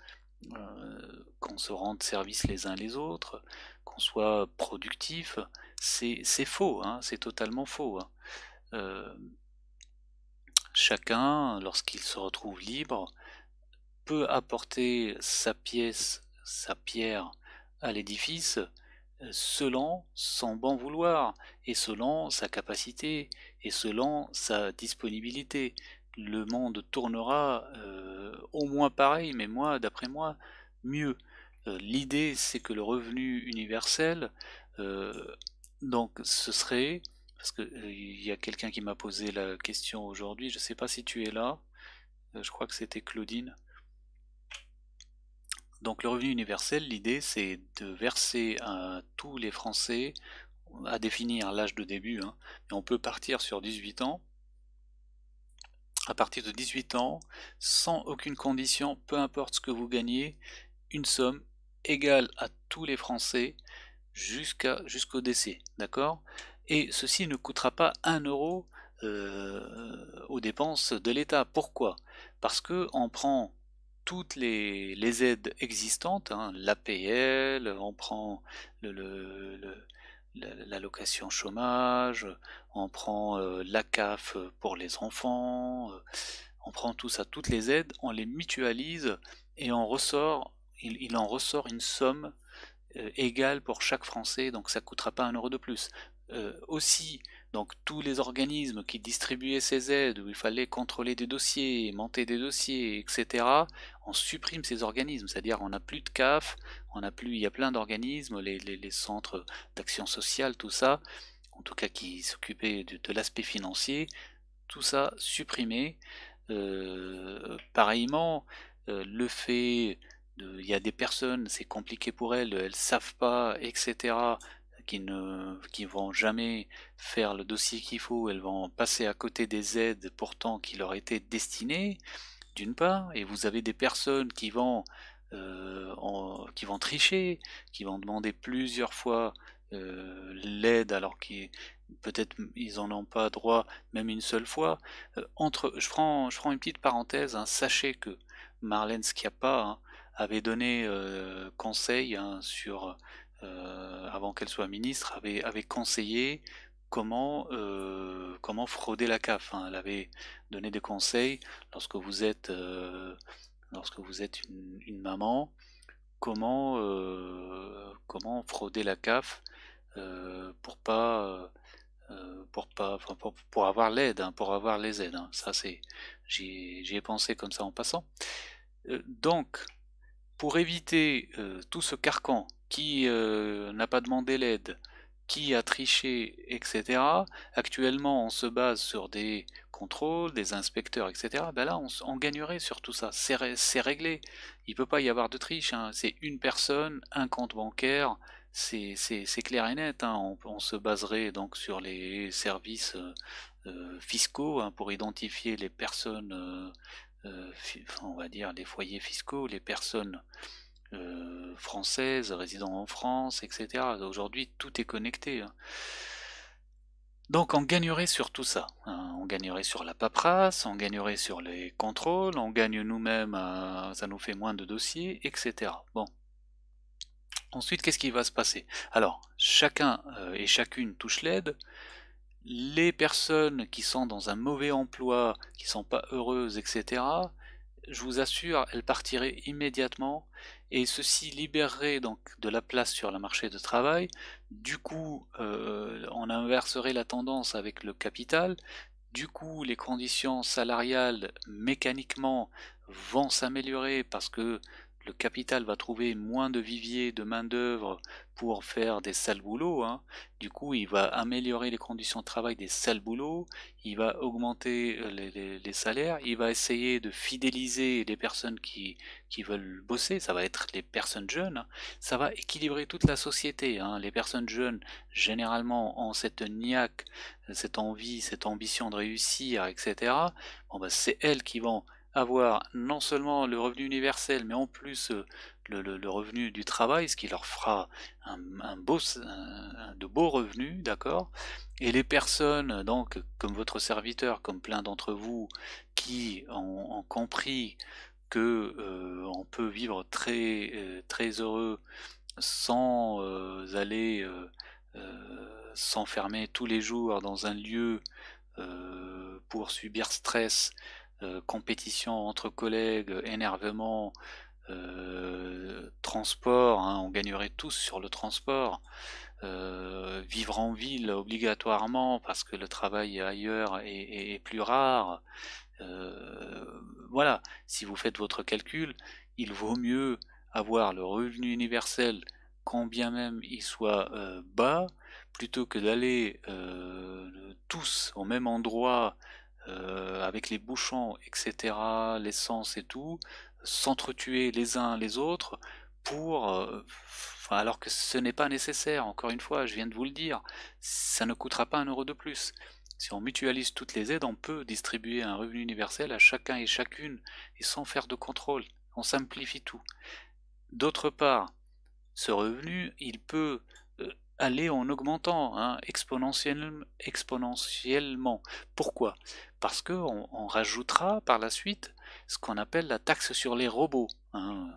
qu'on se rende service les uns les autres, qu'on soit productif, c'est faux, hein, c'est totalement faux. Hein. chacun, lorsqu'il se retrouve libre, peut apporter sa pièce, sa pierre à l'édifice selon son bon vouloir, et selon sa capacité, et selon sa disponibilité. Le monde tournera euh, au moins pareil, mais moi, d'après moi, mieux. Euh, l'idée, c'est que le revenu universel, euh, donc ce serait, parce qu'il y a quelqu'un qui m'a posé la question aujourd'hui, je ne sais pas si tu es là, je crois que c'était Claudine, donc le revenu universel, l'idée c'est de verser à euh, tous les Français, à définir l'âge de début, et hein, on peut partir sur 18 ans, à partir de 18 ans, sans aucune condition, peu importe ce que vous gagnez, une somme égale à tous les Français jusqu'à jusqu'au décès, d'accord Et ceci ne coûtera pas 1 euro euh, aux dépenses de l'État. Pourquoi Parce que on prend toutes les, aides existantes, hein, l'APL, on prend le, le, l'allocation chômage, on prend euh, la CAF pour les enfants, euh, on prend tout ça, toutes les aides, on les mutualise et on ressort, il, en ressort une somme euh, égale pour chaque Français, donc ça ne coûtera pas un euro de plus. aussi, donc tous les organismes qui distribuaient ces aides, où il fallait contrôler des dossiers, monter des dossiers, etc., on supprime ces organismes, c'est-à-dire on n'a plus de CAF, on a plus, il y a plein d'organismes, les, centres d'action sociale, tout ça, en tout cas qui s'occupaient de, l'aspect financier, tout ça supprimé. Euh, pareillement, euh, le fait il y a des personnes, c'est compliqué pour elles, elles savent pas, etc qui ne qui vont jamais faire le dossier qu'il faut, elles vont passer à côté des aides pourtant qui leur étaient destinées, d'une part, et vous avez des personnes qui vont euh, qui vont tricher, qui vont demander plusieurs fois euh, l'aide alors qu'ils peut-être ils en ont pas droit même une seule fois. Euh, entre, je prends, je prends une petite parenthèse. Hein. sachez que Marlène Schiappa hein, avait donné conseil hein, sur euh, avant qu'elle soit ministre, avait, conseillé comment, euh, comment frauder la CAF. Hein. Elle avait donné des conseils lorsque vous êtes, euh, lorsque vous êtes une, maman, comment, comment frauder la CAF pour pas pour pas pour, avoir l'aide hein, pour avoir les aides hein. ça c'est j'y ai pensé comme ça en passant donc pour éviter tout ce carcan qui euh, n'a pas demandé l'aide, qui a triché, etc. Actuellement, on se base sur des contrôles, des inspecteurs, etc. Ben là, on, gagnerait sur tout ça. C'est réglé. Il ne peut pas y avoir de triche. Hein. C'est une personne, un compte bancaire. C'est clair et net. Hein. On, se baserait donc sur les services euh, euh, fiscaux hein, pour identifier les personnes, on va dire les foyers fiscaux, les personnes euh, française, résidant en France, etc. Aujourd'hui, tout est connecté. Hein. Donc on gagnerait sur tout ça. Hein. On gagnerait sur la paperasse, on gagnerait sur les contrôles, on gagne nous-mêmes, euh, ça nous fait moins de dossiers, etc. Bon. Ensuite, qu'est-ce qui va se passer Alors, chacun euh, et chacune touche l'aide. Les personnes qui sont dans un mauvais emploi, qui ne sont pas heureuses, etc., je vous assure, elles partiraient immédiatement et ceci libérerait donc de la place sur le marché de travail. Du coup, euh, on inverserait la tendance avec le capital. Du coup, les conditions salariales mécaniquement vont s'améliorer parce que le capital va trouver moins de viviers, de main-d'œuvre pour faire des sales boulots. Hein. Du coup, il va améliorer les conditions de travail des sales boulots, il va augmenter euh, les, salaires, il va essayer de fidéliser les personnes qui, veulent bosser, ça va être les personnes jeunes. Ça va équilibrer toute la société. Hein. Les personnes jeunes, généralement, ont cette niaque, cette envie, cette ambition de réussir, etc. Bah, c'est elles qui vont avoir non seulement le revenu universel, mais en plus euh, le, revenu du travail, ce qui leur fera de beaux revenus, d'accord Et les personnes, donc, comme votre serviteur, comme plein d'entre vous, qui ont, compris que euh, on peut vivre très, euh, très heureux sans aller s'enfermer tous les jours dans un lieu pour subir stress euh, compétition entre collègues, euh, énervement, euh, transport, hein, on gagnerait tous sur le transport. vivre en ville obligatoirement parce que le travail ailleurs est, est plus rare. voilà, si vous faites votre calcul, il vaut mieux avoir le revenu universel combien même il soit bas, plutôt que d'aller tous au même endroit euh, avec les bouchons, etc., l'essence et tout, s'entretuer les uns les autres pour... Euh, alors que ce n'est pas nécessaire, encore une fois, je viens de vous le dire, ça ne coûtera pas un euro de plus. Si on mutualise toutes les aides, on peut distribuer un revenu universel à chacun et chacune, et sans faire de contrôle. On simplifie tout. D'autre part, ce revenu, il peut aller en augmentant hein, exponentiellement. Pourquoi Parce qu'on on rajoutera par la suite ce qu'on appelle la taxe sur les robots. Hein.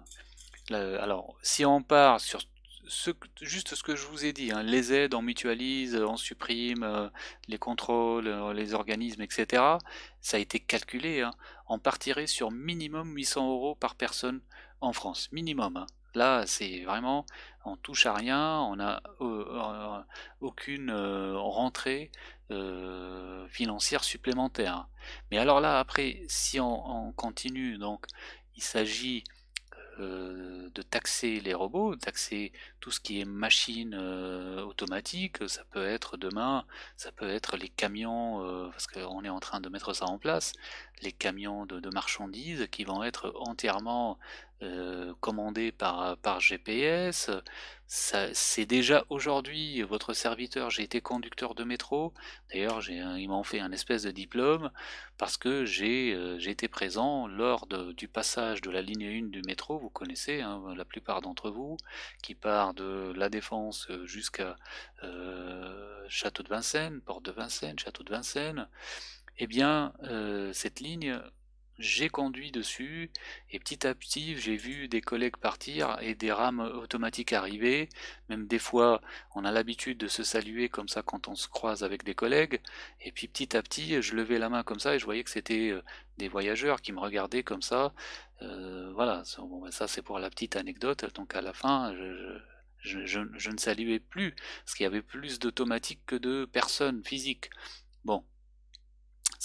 alors, si on part sur ce, juste ce que je vous ai dit, hein, les aides, on mutualise, on supprime euh, les contrôles, euh, les organismes, etc. Ça a été calculé. On partirait sur minimum 800 euros par personne en France. Minimum. Là, c'est vraiment on touche à rien, on n'a euh, euh, aucune euh, rentrée financière supplémentaire. Mais alors là, après, si on, continue, donc il s'agit de taxer les robots, taxer tout ce qui est machine automatique, ça peut être demain, ça peut être les camions, parce qu'on est en train de mettre ça en place, les camions de marchandises qui vont être entièrement euh, commandé par, euh, par GPS. C'est déjà aujourd'hui votre serviteur. J'ai été conducteur de métro. D'ailleurs, ils m'ont fait un espèce de diplôme parce que j'ai euh, été présent lors du passage de la ligne 1 du métro. Vous connaissez hein, la plupart d'entre vous qui part de la Défense jusqu'à Château de Vincennes, Porte de Vincennes, Château de Vincennes. Eh bien, cette ligne j'ai conduit dessus et petit à petit j'ai vu des collègues partir et des rames automatiques arriver. Même des fois on a l'habitude de se saluer comme ça quand on se croise avec des collègues et puis petit à petit je levais la main comme ça et je voyais que c'était euh, des voyageurs qui me regardaient comme ça. Euh, voilà, ben, ça c'est pour la petite anecdote. Donc à la fin je, ne saluais plus, parce qu'il y avait plus d'automatiques que de personnes physiques. Bon,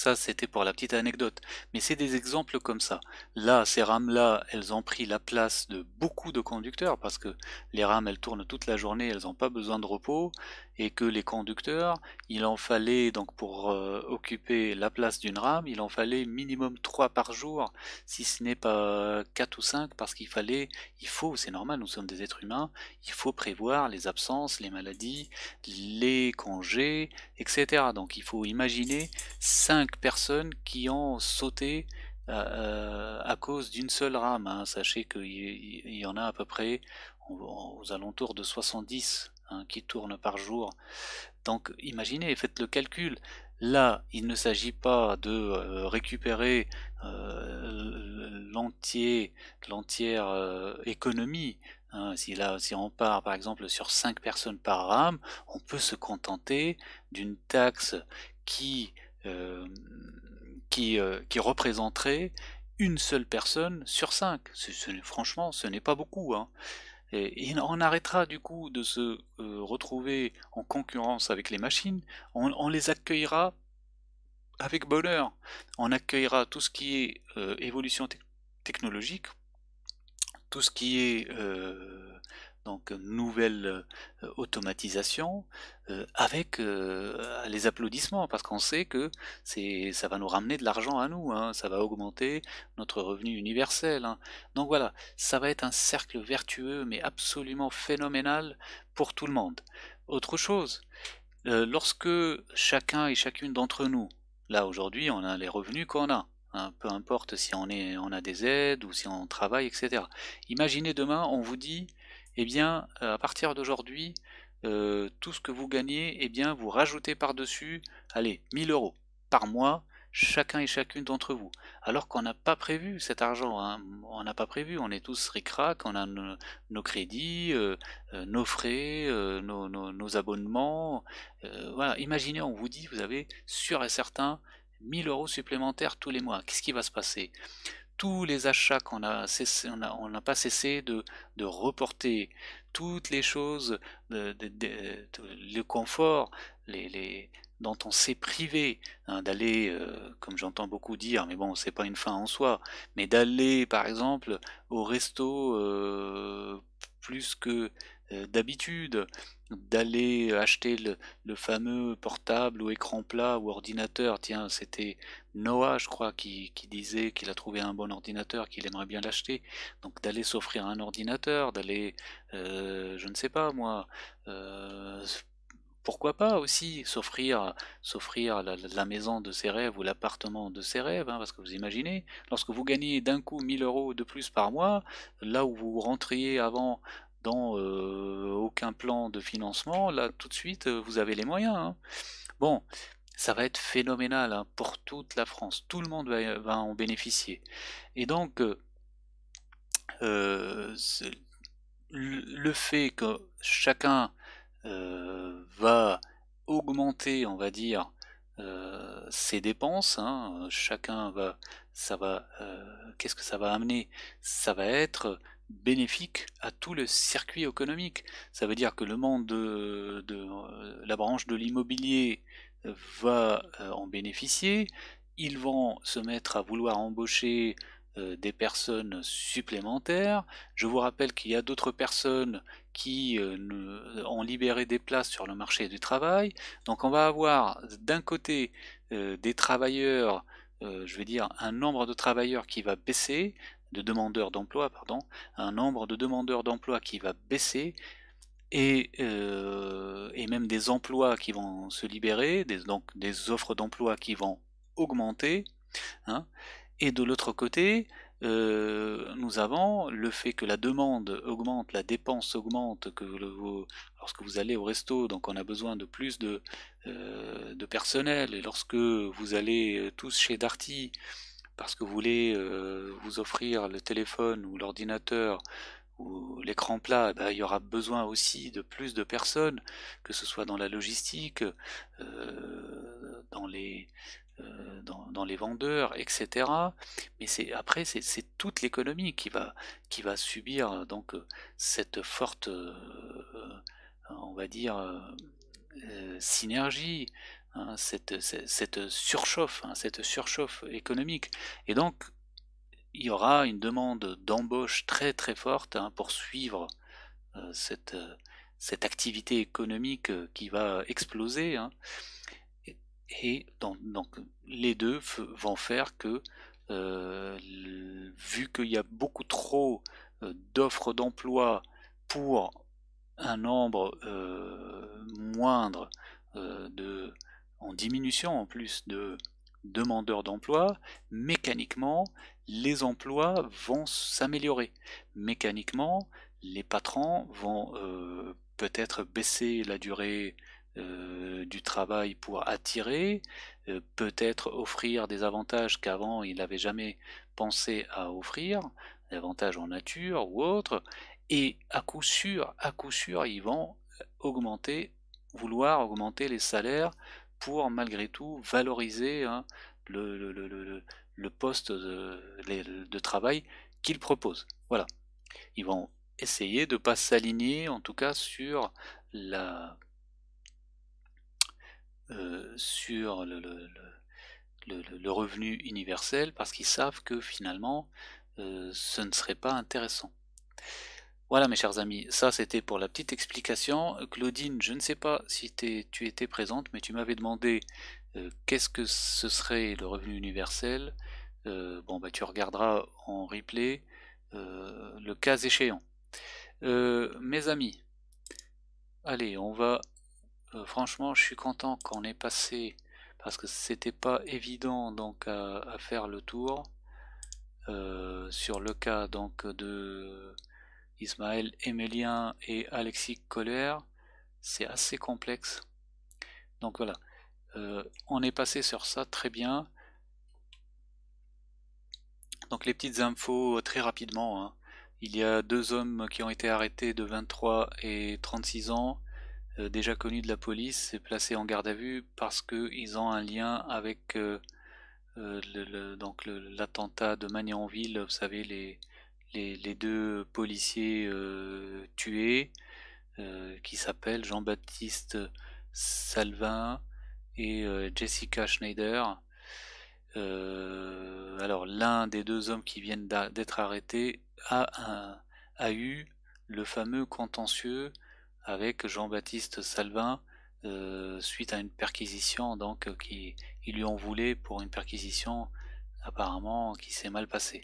ça, c'était pour la petite anecdote. Mais c'est des exemples comme ça. Là, ces rames-là, elles ont pris la place de beaucoup de conducteurs parce que les rames, elles tournent toute la journée, elles n'ont pas besoin de repos et que les conducteurs, il en fallait donc pour euh, occuper la place d'une rame, il en fallait minimum 3 par jour, si ce n'est pas 4 ou 5 parce qu'il fallait, il faut, c'est normal, nous sommes des êtres humains, il faut prévoir les absences, les maladies, les congés, etc. Donc il faut imaginer 5 personnes qui ont sauté euh, euh, à cause d'une seule rame. Hein. Sachez qu'il y en a à peu près aux alentours de 70 Hein, qui tourne par jour. Donc imaginez, faites le calcul. Là, il ne s'agit pas de euh, récupérer euh, l'entière euh, économie. Hein. si, là, si on part par exemple sur 5 personnes par rame, on peut se contenter d'une taxe qui, qui, représenterait une seule personne sur cinq. franchement, ce n'est pas beaucoup. Hein. Et, on arrêtera du coup de se euh, retrouver en concurrence avec les machines, on, les accueillera avec bonheur, on accueillera tout ce qui est euh, évolution technologique, tout ce qui est... Euh, donc nouvelle euh, automatisation euh, avec euh, les applaudissements parce qu'on sait que c'est ça va nous ramener de l'argent à nous hein, ça va augmenter notre revenu universel hein. donc voilà ça va être un cercle vertueux mais absolument phénoménal pour tout le monde autre chose lorsque chacun et chacune d'entre nous là aujourd'hui on a les revenus qu'on a hein, peu importe si on, est, on a des aides ou si on travaille, etc. Imaginez demain, on vous dit, eh bien euh, à partir d'aujourd'hui, euh, tout ce que vous gagnez, eh bien vous rajoutez par-dessus, allez, 1000 euros par mois, chacun et chacune d'entre vous. Alors qu'on n'a pas prévu cet argent, hein. on n'a pas prévu, on est tous ric-rac, on a nos, crédits, euh, nos frais, nos, abonnements. voilà, imaginez, on vous dit, vous avez sûr et certain 1000 euros supplémentaires tous les mois. Qu'est-ce qui va se passer tous les achats qu'on n'a on pas cessé de, reporter, toutes les choses, de, le confort les, dont on s'est privé, hein, d'aller, euh, comme j'entends beaucoup dire, mais bon, c'est pas une fin en soi, mais d'aller par exemple au resto euh, plus que euh, d'habitude, d'aller euh, acheter le, fameux portable ou écran plat ou ordinateur. Tiens, c'était Noah, je crois, qui, disait qu'il a trouvé un bon ordinateur, qu'il aimerait bien l'acheter. Donc d'aller s'offrir un ordinateur, d'aller, euh, je ne sais pas moi, euh, pourquoi pas aussi s'offrir s'offrir la, maison de ses rêves ou l'appartement de ses rêves, hein, parce que vous imaginez, lorsque vous gagnez d'un coup 1000 euros de plus par mois, là où vous rentriez avant dans euh, aucun plan de financement, là tout de suite euh, vous avez les moyens. Hein. Bon, ça va être phénoménal hein, pour toute la France. Tout le monde va, en bénéficier. Et donc, euh, le fait que chacun va augmenter, on va dire, ses dépenses, hein, chacun va, ça va, qu'est-ce que ça va amener Ça va être bénéfique à tout le circuit économique. Ça veut dire que le monde de, la branche de l'immobilier euh, va euh, en bénéficier, ils vont se mettre à vouloir embaucher euh, des personnes supplémentaires. Je vous rappelle qu'il y a d'autres personnes qui ont libéré des places sur le marché du travail. Donc on va avoir d'un côté des travailleurs, je vais dire un nombre de travailleurs qui va baisser, de demandeurs d'emploi, pardon, un nombre de demandeurs d'emploi qui va baisser et, euh, et, même des emplois qui vont se libérer, donc des offres d'emploi qui vont augmenter. Hein. Et de l'autre côté, euh, nous avons le fait que la demande augmente, la dépense augmente, que lorsque vous allez au resto, donc on a besoin de plus de, euh, de personnel, et lorsque vous allez tous chez Darty, parce que vous voulez euh, vous offrir le téléphone ou l'ordinateur ou l'écran plat, eh ben, il y aura besoin aussi de plus de personnes, que ce soit dans la logistique, euh, dans, les, euh, dans, les vendeurs, etc. Mais c'est après c'est toute l'économie qui va, qui va subir donc cette forte, on va dire, synergie Hein, euh, cette, surchauffe, hein, cette surchauffe économique. Et donc, il y aura une demande d'embauche très très forte hein, pour suivre euh, cette, euh, cette, activité économique qui va exploser. Et, donc, les deux vont faire que, vu qu'il y a beaucoup trop d'offres d'emploi pour un nombre moindre de, en diminution en plus de demandeurs d'emploi, mécaniquement, les emplois vont s'améliorer. Mécaniquement, les patrons vont euh, peut-être baisser la durée euh, du travail pour attirer, euh, peut-être offrir des avantages qu'avant ils n'avait jamais pensé à offrir, des avantages en nature ou autre, et à coup sûr, à coup sûr, ils vont augmenter, vouloir augmenter les salaires pour malgré tout valoriser hein, le, poste de, travail qu'ils proposent. Voilà. Ils vont essayer de ne pas s'aligner en tout cas sur la euh, sur le, revenu universel parce qu'ils savent que finalement euh, ce ne serait pas intéressant. Voilà mes chers amis, ça c'était pour la petite explication. Claudine, je ne sais pas si tu étais présente, mais tu m'avais demandé euh, qu'est-ce que ce serait le revenu universel. Euh, bon, bah, tu regarderas en replay euh, le cas échéant. mes amis, allez, on va... franchement, je suis content qu'on ait passé, parce que c'était pas évident donc à, à faire le tour sur le cas donc de Ismaël Emélien et Alexis Coller c'est assez complexe. Donc voilà, euh, on est passé sur ça très bien. Donc les petites infos euh, très rapidement. Hein. Il y a deux hommes qui ont été arrêtés de 23 et 36 ans, euh, déjà connus de la police et placés en garde à vue parce qu'ils ont un lien avec l'attentat de de Magnanville, vous savez, les, les, deux policiers euh, tués, euh, qui s'appellent Jean-Baptiste Salvin et euh, Jessica Schneider. alors l'un des deux hommes qui viennent d'être arrêtés a, a, eu le fameux contentieux avec Jean-Baptiste Salvin suite à une perquisition, donc qui ils lui ont voulu pour une perquisition apparemment qui s'est mal passée.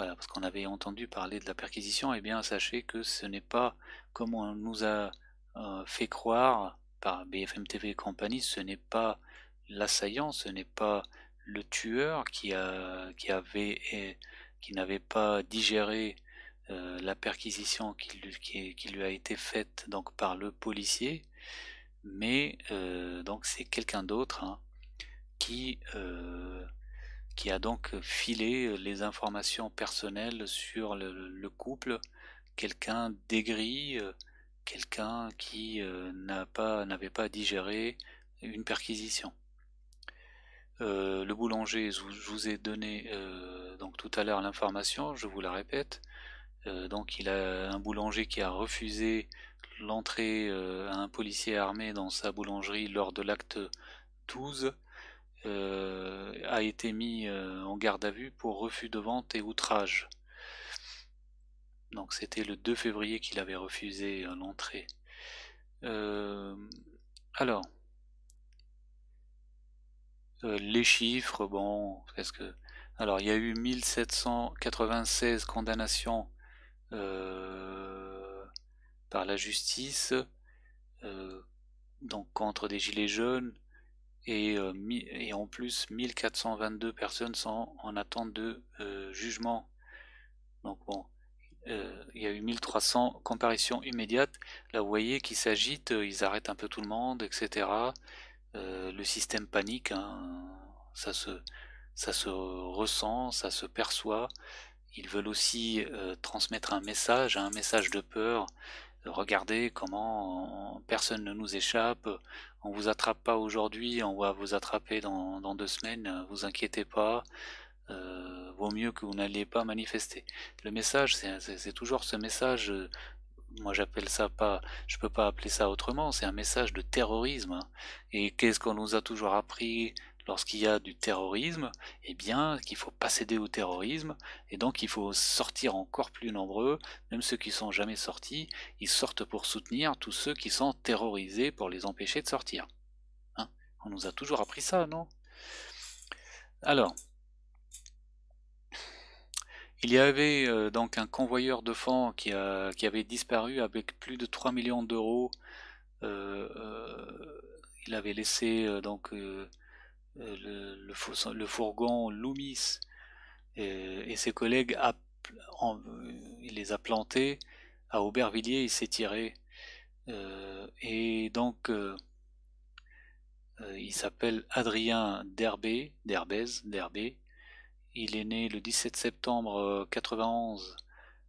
Voilà, parce qu'on avait entendu parler de la perquisition, et eh bien sachez que ce n'est pas comme on nous a euh, fait croire par BFM TV et compagnie, ce n'est pas l'assaillant, ce n'est pas le tueur qui, a, qui avait eh, qui n'avait pas digéré euh, la perquisition qui lui, qui, lui, a été faite donc par le policier, mais euh, donc c'est quelqu'un d'autre hein, qui qui a donc filé euh, les informations personnelles sur le, couple, quelqu'un dégris, euh, quelqu'un qui euh, n'a pas n'avait pas digéré une perquisition. le boulanger, je vous ai donné donc tout à l'heure l'information, je vous la répète. donc il a un boulanger qui a refusé l'entrée à un policier armé dans sa boulangerie lors de l'acte 12. Euh, a été mis euh, en garde à vue pour refus de vente et outrage. Donc c'était le 2 février qu'il avait refusé euh, l'entrée. alors, les chiffres, bon, parce que... Alors, il y a eu 1796 condamnations par la justice, donc contre des gilets jaunes, et, euh, et, en plus 1422 personnes sont en attente de euh, jugement. Donc bon, euh, il y a eu 1300 comparitions immédiates. Là vous voyez qu'ils s'agitent, ils arrêtent un peu tout le monde, etc. le système panique, hein. ça, se, ça se ressent, ça se perçoit. Ils veulent aussi transmettre un message, un message de peur regardez comment personne ne nous échappe, on vous attrape pas aujourd'hui, on va vous attraper dans, deux semaines, vous inquiétez pas, euh, vaut mieux que vous n'alliez pas manifester. Le message, c'est toujours ce message, euh, moi j'appelle ça pas, je peux pas appeler ça autrement, c'est un message de terrorisme. Hein. Et qu'est-ce qu'on nous a toujours appris lorsqu'il y a du terrorisme, eh bien qu'il faut pas céder au terrorisme, et donc il faut sortir encore plus nombreux, même ceux qui sont jamais sortis, ils sortent pour soutenir tous ceux qui sont terrorisés pour les empêcher de sortir. Hein, on nous a toujours appris ça, non Alors, il y avait euh, donc un convoyeur de fonds qui, a, qui avait disparu avec plus de 3 millions d'euros. Euh, euh, il avait laissé donc le, fourgon Loomis et, ses collègues, il les a plantés. À Aubervilliers, il s'est tiré. Euh, et donc, euh, euh, il s'appelle Adrien Derbé, Derbez, Derbé. Il est né le 17 septembre 91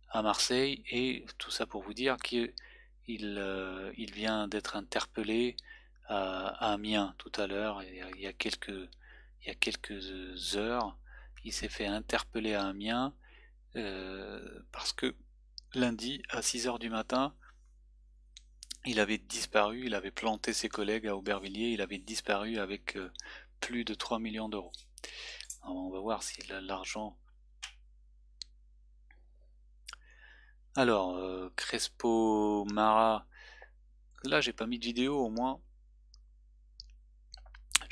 à Marseille. Et tout ça pour vous dire qu'il il vient d'être interpellé à mien tout à l'heure, il y a quelques, il y quelques euh, heures, il s'est fait interpeller à Amiens euh, parce que lundi à 6 heures du matin, il avait disparu, il avait planté ses collègues à Aubervilliers, il avait disparu avec euh, plus de 3 millions d'euros. On va voir si l'argent... Alors, euh, Crespo, Mara, là j'ai pas mis de vidéo au moins,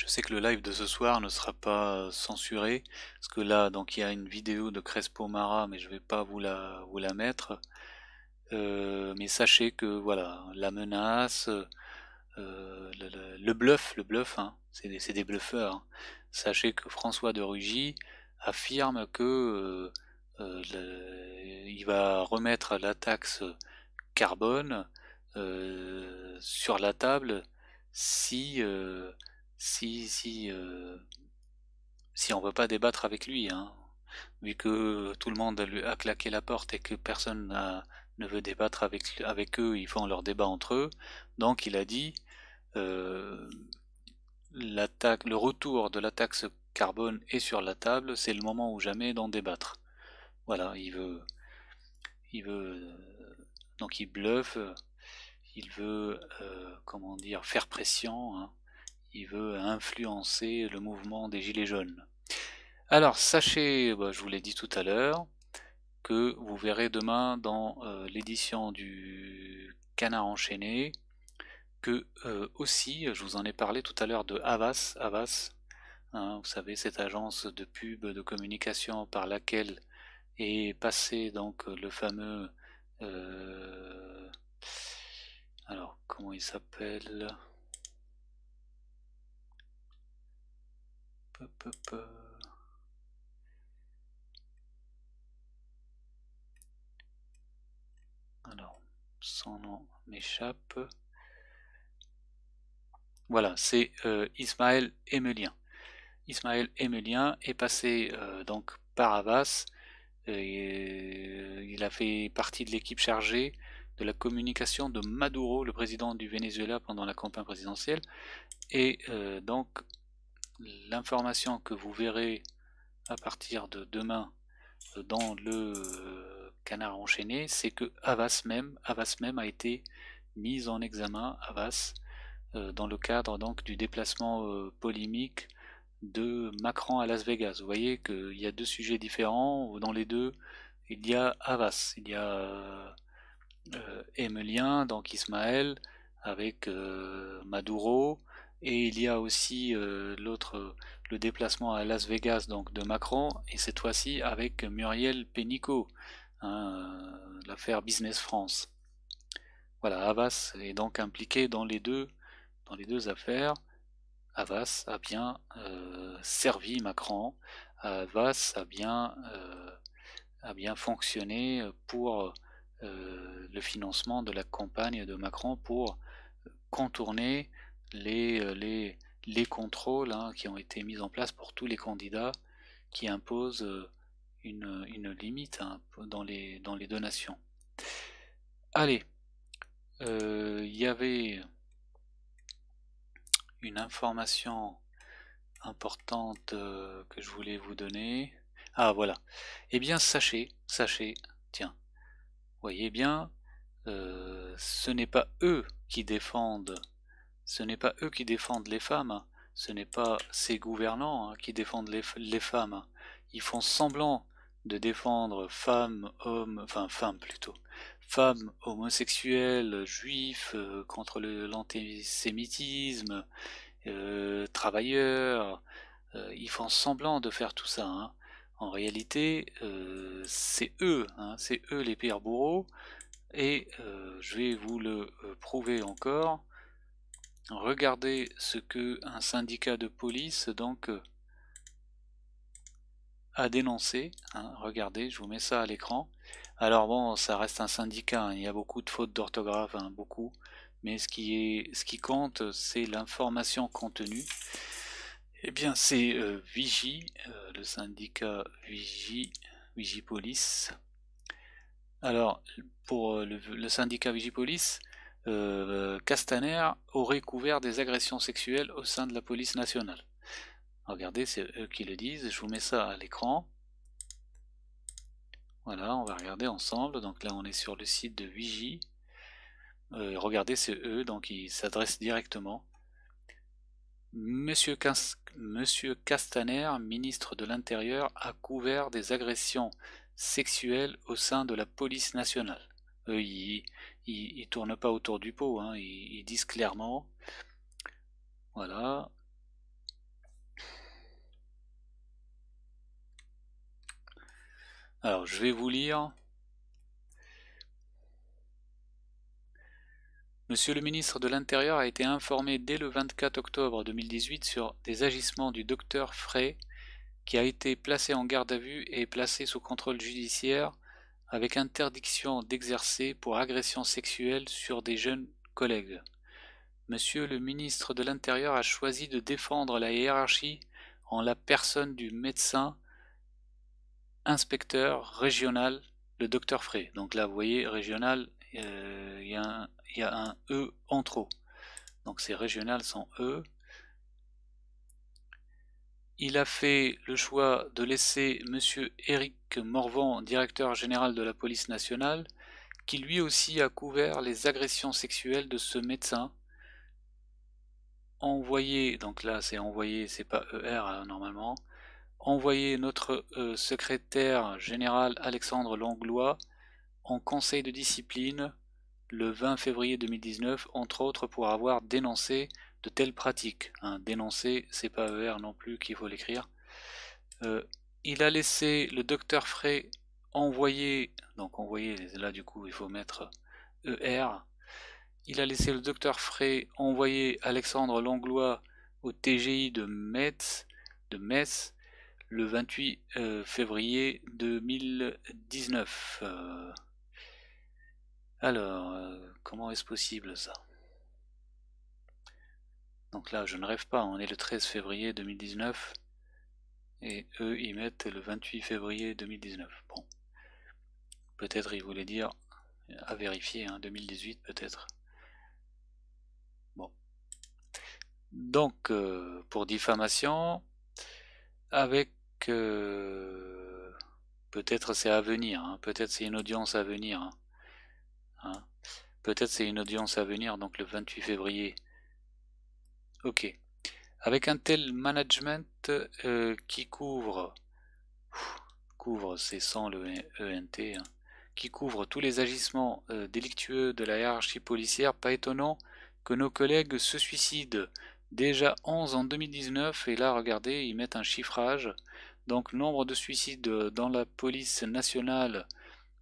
je sais que le live de ce soir ne sera pas euh, censuré, parce que là, donc il y a une vidéo de Crespo Mara, mais je ne vais pas vous la, vous la mettre. Euh, mais sachez que voilà, la menace, euh, le, bluff, le bluff, hein, c'est des, des, bluffeurs. Hein. Sachez que François de Rugy affirme que il va remettre la taxe carbone sur la table si si si euh, si on peut pas débattre avec lui, hein. vu que tout le monde a claqué la porte et que personne ne veut débattre avec avec eux, ils font leur débat entre eux. Donc il a dit euh, le retour de la taxe carbone est sur la table, c'est le moment ou jamais d'en débattre. Voilà, il veut, il veut, euh, donc il bluffe, il veut, comment dire, faire pression. Hein il veut influencer le mouvement des Gilets jaunes. Alors sachez, bah, je vous l'ai dit tout à l'heure, que vous verrez demain dans euh, l'édition du Canard enchaîné, que euh, aussi, je vous en ai parlé tout à l'heure de Havas, Havas, hein, vous savez, cette agence de pub, de communication par laquelle est passé donc le fameux... Euh, alors, comment il s'appelle Alors, son nom m'échappe. Voilà, c'est euh, Ismaël Emelien. Ismaël Emelien est passé euh, donc par Abbas. Euh, il a fait partie de l'équipe chargée de la communication de Maduro, le président du Venezuela, pendant la campagne présidentielle. Et donc, l'information que vous verrez à partir de demain euh, dans le euh, canard enchaîné, c'est que Avas même, a été mise en examen, Avas, euh, dans le cadre donc du déplacement polémique de Macron à Las Vegas. Vous voyez qu'il y a deux sujets différents. Dans les deux, il y a Avas, il y a euh, Emelien, donc Ismaël, avec Maduro, et il y a aussi euh, l'autre, euh, le déplacement à Las Vegas donc de Macron, et cette fois-ci avec Muriel Pénicaud, hein, euh, l'affaire Business France. Voilà, Avas est donc impliqué dans les deux, dans les deux affaires. Avas a bien servi Macron. Avas a bien, a bien fonctionné pour le financement de la campagne de Macron pour contourner euh, les, les, contrôles hein, qui ont été mis en place pour tous les candidats qui imposent euh, une, limite hein, dans, les, dans les donations. Allez, euh, il y avait une information importante que je voulais vous donner. Ah voilà. Eh bien sachez, sachez, tiens, voyez bien, ce n'est pas eux qui défendent ce n'est pas eux qui défendent les femmes, hein. ce n'est pas ces gouvernants hein, qui défendent les, femmes. Hein. Ils font semblant de défendre femmes, hommes, enfin femmes plutôt, femmes homosexuelles, juifs, euh, contre l'antisémitisme, euh, travailleurs. Euh, ils font semblant de faire tout ça. En réalité, c'est eux, c'est eux les pires bourreaux. Et je vais vous le prouver encore regardez ce que un syndicat de police donc euh, a dénoncé. Hein. regardez, je vous mets ça à l'écran. Alors bon, ça reste un syndicat, hein. il y a beaucoup de fautes d'orthographe, hein, beaucoup, mais ce qui, est, ce qui compte, c'est l'information contenue. Eh bien, c'est euh, Vigi, euh, le syndicat Vigi, Police. Alors, pour le, le syndicat Police, euh, Castaner aurait couvert des agressions sexuelles au sein de la police nationale. Regardez, c'est eux qui le disent. Je vous mets ça à l'écran. Voilà, on va regarder ensemble. Donc là, on est sur le site de Vigi. Euh, regardez, c'est eux, donc ils s'adressent directement. Monsieur, Monsieur Castaner, ministre de l'Intérieur, a couvert des agressions sexuelles au sein de la police nationale. Euh, ils, ne tournent pas autour du pot, hein. ils, ils, disent clairement. Voilà. Alors, je vais vous lire. Monsieur le ministre de l'Intérieur a été informé dès le 24 octobre 2018 sur des agissements du docteur Frey, qui a été placé en garde à vue et placé sous contrôle judiciaire avec interdiction d'exercer pour agression sexuelle sur des jeunes collègues. Monsieur le ministre de l'Intérieur a choisi de défendre la hiérarchie en la personne du médecin inspecteur régional, le docteur Frey. Donc là, vous voyez, régional, euh, il y, a un E en trop. Donc ces régionales sont « E. Il a fait le choix de laisser M. Éric Morvan, directeur général de la police nationale, qui lui aussi a couvert les agressions sexuelles de ce médecin, envoyer donc là c'est envoyé, c'est pas ER normalement, envoyer notre euh, secrétaire général Alexandre Langlois en conseil de discipline le 20 février 2019, entre autres pour avoir dénoncé de telles pratiques. un hein, Dénoncer, c'est pas ER non plus qu'il faut l'écrire. Euh, il a laissé le docteur Frey envoyer, donc envoyer, là du coup il faut mettre ER, il a laissé le docteur Frey envoyer Alexandre Langlois au TGI de Metz, de Metz le 28 euh, février 2019. Euh, alors, comment est-ce possible ça donc là, je ne rêve pas, on est le 13 février 2019 et eux, ils mettent le 28 février 2019. Bon, peut-être ils voulaient dire à vérifier, en hein, 2018 peut-être. Bon. Donc, euh, pour diffamation, avec... Euh, peut-être c'est à venir, hein, peut-être c'est une audience à venir. Hein. peut-être c'est une audience à venir, donc le 28 février Ok. Avec un tel management euh, qui couvre, couvre, c'est sans le ENT, hein, qui couvre tous les agissements euh, délictueux de la hiérarchie policière, pas étonnant que nos collègues se suicident. Déjà 11 en 2019, et là, regardez, ils mettent un chiffrage. Donc, nombre de suicides euh, dans la police nationale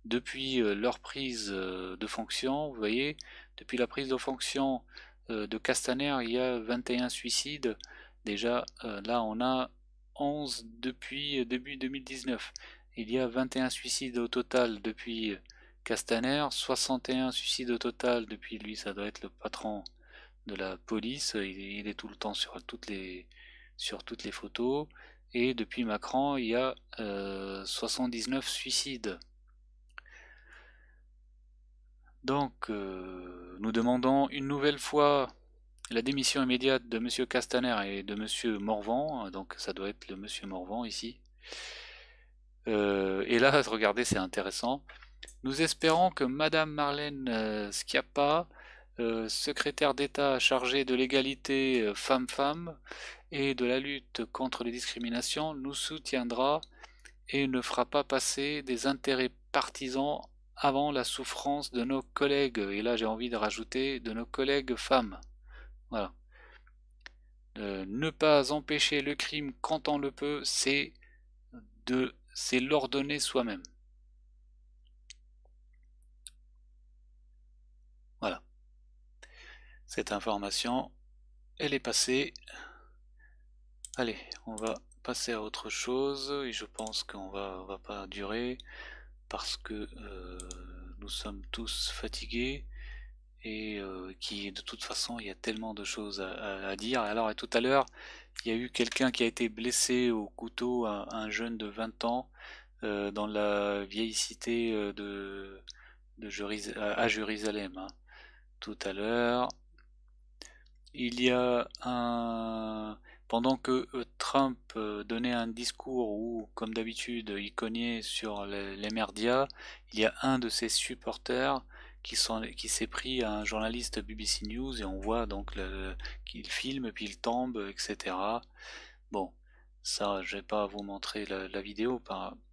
depuis leur prise de fonction, vous voyez, depuis la prise de fonction euh, de Castaner, il y a 21 suicides. Déjà, euh, là, on a 11 depuis euh, début 2019. Il y a 21 suicides au total depuis Castaner, 61 suicides au total depuis lui, ça doit être le patron de la police, il, est tout le temps sur toutes les, sur toutes les photos. Et depuis Macron, il y a 79 suicides donc, euh, nous demandons une nouvelle fois la démission immédiate de M. Castaner et de M. Morvan. Donc, ça doit être le M. Morvan ici. Euh, et là, regardez, c'est intéressant. Nous espérons que Mme Marlène euh, Schiappa, secrétaire d'État chargée de l'égalité femmes-femmes et de la lutte contre les discriminations, nous soutiendra et ne fera pas passer des intérêts partisans avant la souffrance de nos collègues. Et là, j'ai envie de rajouter de nos collègues femmes. Voilà. Euh, ne pas empêcher le crime quand on le peut, c'est de c'est l'ordonner soi-même. Voilà. Cette information, elle est passée. Allez, on va passer à autre chose et je pense qu'on va, on va pas durer parce que euh, nous sommes tous fatigués et euh, qui de toute façon il y a tellement de choses à, dire. Alors et tout à l'heure il y a eu quelqu'un qui a été blessé au couteau, un, jeune de 20 ans euh, dans la vieille cité de, de à Jérusalem. Hein. Tout à l'heure il y a un pendant que euh, Trump euh, donnait un discours où, comme d'habitude, il cognait sur les, merdias, il y a un de ses supporters qui, s'est pris à un journaliste BBC News et on voit donc qu'il filme, puis il tombe, etc. Bon, ça, je vais pas vous montrer la, vidéo,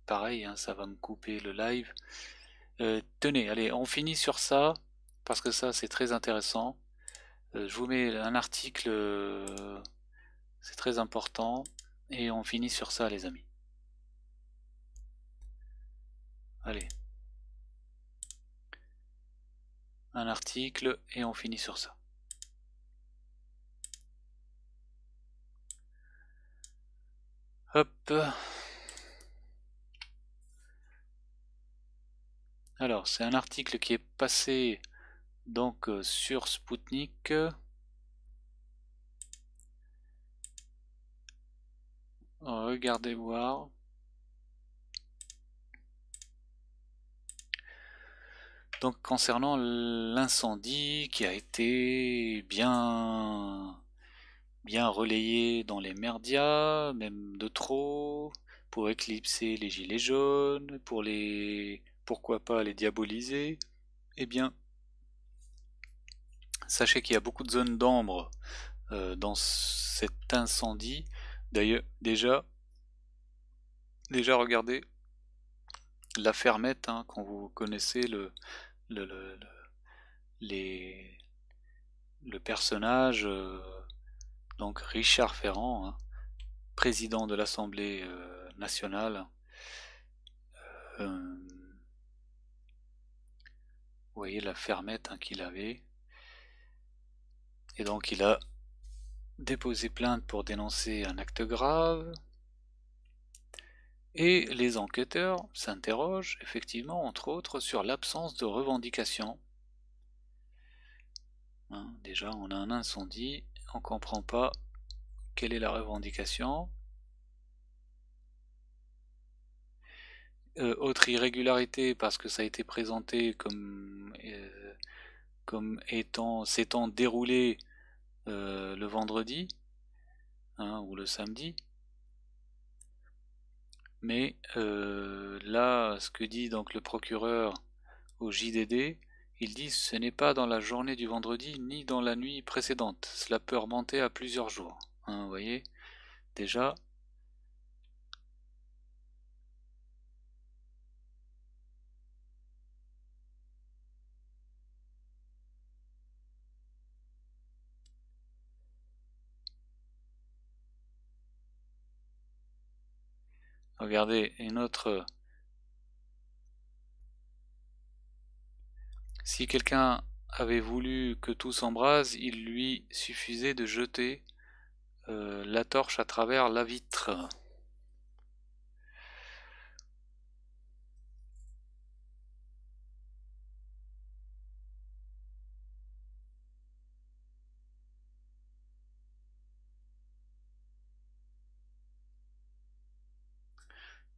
pareil, hein, ça va me couper le live. Euh, tenez, allez, on finit sur ça, parce que ça, c'est très intéressant. je vous mets un article... C'est très important. Et on finit sur ça, les amis. Allez. Un article et on finit sur ça. Hop. Alors, c'est un article qui est passé donc euh, sur Spoutnik. Regardez voir. Donc concernant l'incendie qui a été bien bien relayé dans les merdias, même de trop, pour éclipser les gilets jaunes, pour les pourquoi pas les diaboliser, eh bien sachez qu'il y a beaucoup de zones d'ombre euh, dans cet incendie D'ailleurs, déjà, déjà regardez la fermette, hein, quand vous connaissez le, le, le, personnage, euh, donc Richard Ferrand, hein, président de l'Assemblée euh, nationale. Euh, vous voyez la fermette hein, qu'il avait. Et donc il a déposer plainte pour dénoncer un acte grave. Et les enquêteurs s'interrogent effectivement, entre autres, sur l'absence de revendication. Hein, déjà, on a un incendie, on ne comprend pas quelle est la revendication. Euh, autre irrégularité, parce que ça a été présenté comme, euh, comme étant s'étant déroulé euh, le vendredi hein, ou le samedi. Mais euh, là, ce que dit donc le procureur au JDD, il dit ce n'est pas dans la journée du vendredi ni dans la nuit précédente. Cela peut remonter à plusieurs jours. Hein, vous voyez, déjà, Regardez, une autre... Si quelqu'un avait voulu que tout s'embrase, il lui suffisait de jeter euh, la torche à travers la vitre.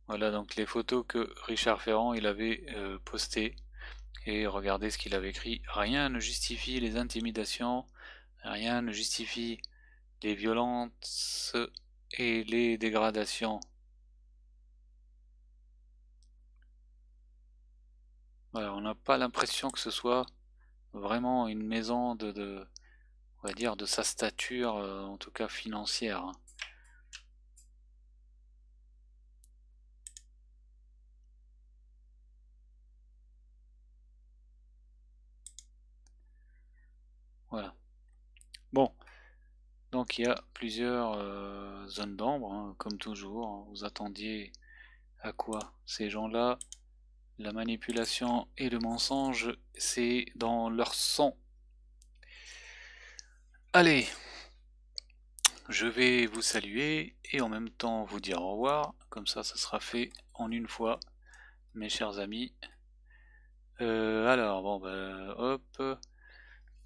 Voilà donc les photos que Richard Ferrand il avait euh, postées. Et regardez ce qu'il avait écrit. Rien ne justifie les intimidations, rien ne justifie les violences et les dégradations. Voilà, on n'a pas l'impression que ce soit vraiment une maison de, de on va dire de sa stature, euh, en tout cas financière. Hein. Bon, donc il y a plusieurs euh, zones d'ombre, hein, comme toujours. Hein. Vous attendiez à quoi ces gens-là La manipulation et le mensonge, c'est dans leur sang. Allez, je vais vous saluer et en même temps vous dire au revoir. Comme ça, ça sera fait en une fois, mes chers amis. Euh, alors, bon, ben, hop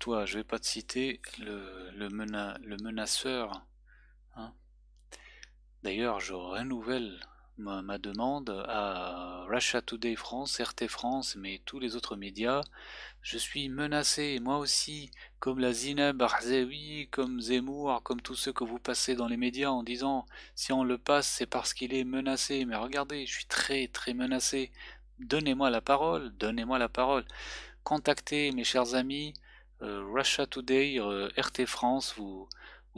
toi, je vais pas te citer le, menaceur. Hein. D'ailleurs, je renouvelle ma, demande à Russia Today France, RT France, mais tous les autres médias. Je suis menacé, moi aussi, comme la Zineb Arzewi, comme Zemmour, comme tous ceux que vous passez dans les médias en disant si on le passe, c'est parce qu'il est menacé. Mais regardez, je suis très très menacé. Donnez-moi la parole, donnez-moi la parole. Contactez mes chers amis, euh, Russia Today, euh, RT France, vous,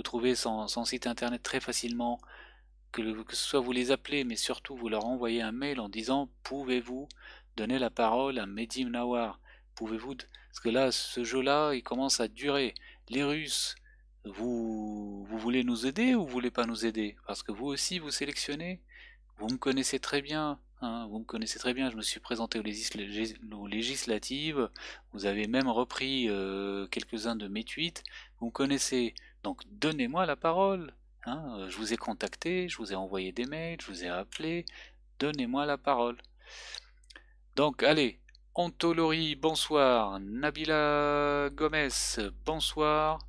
trouvez son, site internet très facilement, que, ce soit vous les appelez, mais surtout vous leur envoyez un mail en disant pouvez-vous donner la parole à Mehdi Nawar Pouvez-vous parce que là, ce jeu-là, il commence à durer. Les Russes, vous, vous voulez nous aider ou vous voulez pas nous aider Parce que vous aussi, vous sélectionnez. Vous me connaissez très bien. Hein, vous me connaissez très bien, je me suis présenté aux, législatives, vous avez même repris euh, quelques-uns de mes tweets, vous me connaissez, donc donnez-moi la parole. Hein. je vous ai contacté, je vous ai envoyé des mails, je vous ai appelé, donnez-moi la parole. Donc allez, Antolori, bonsoir, Nabila Gomes, bonsoir,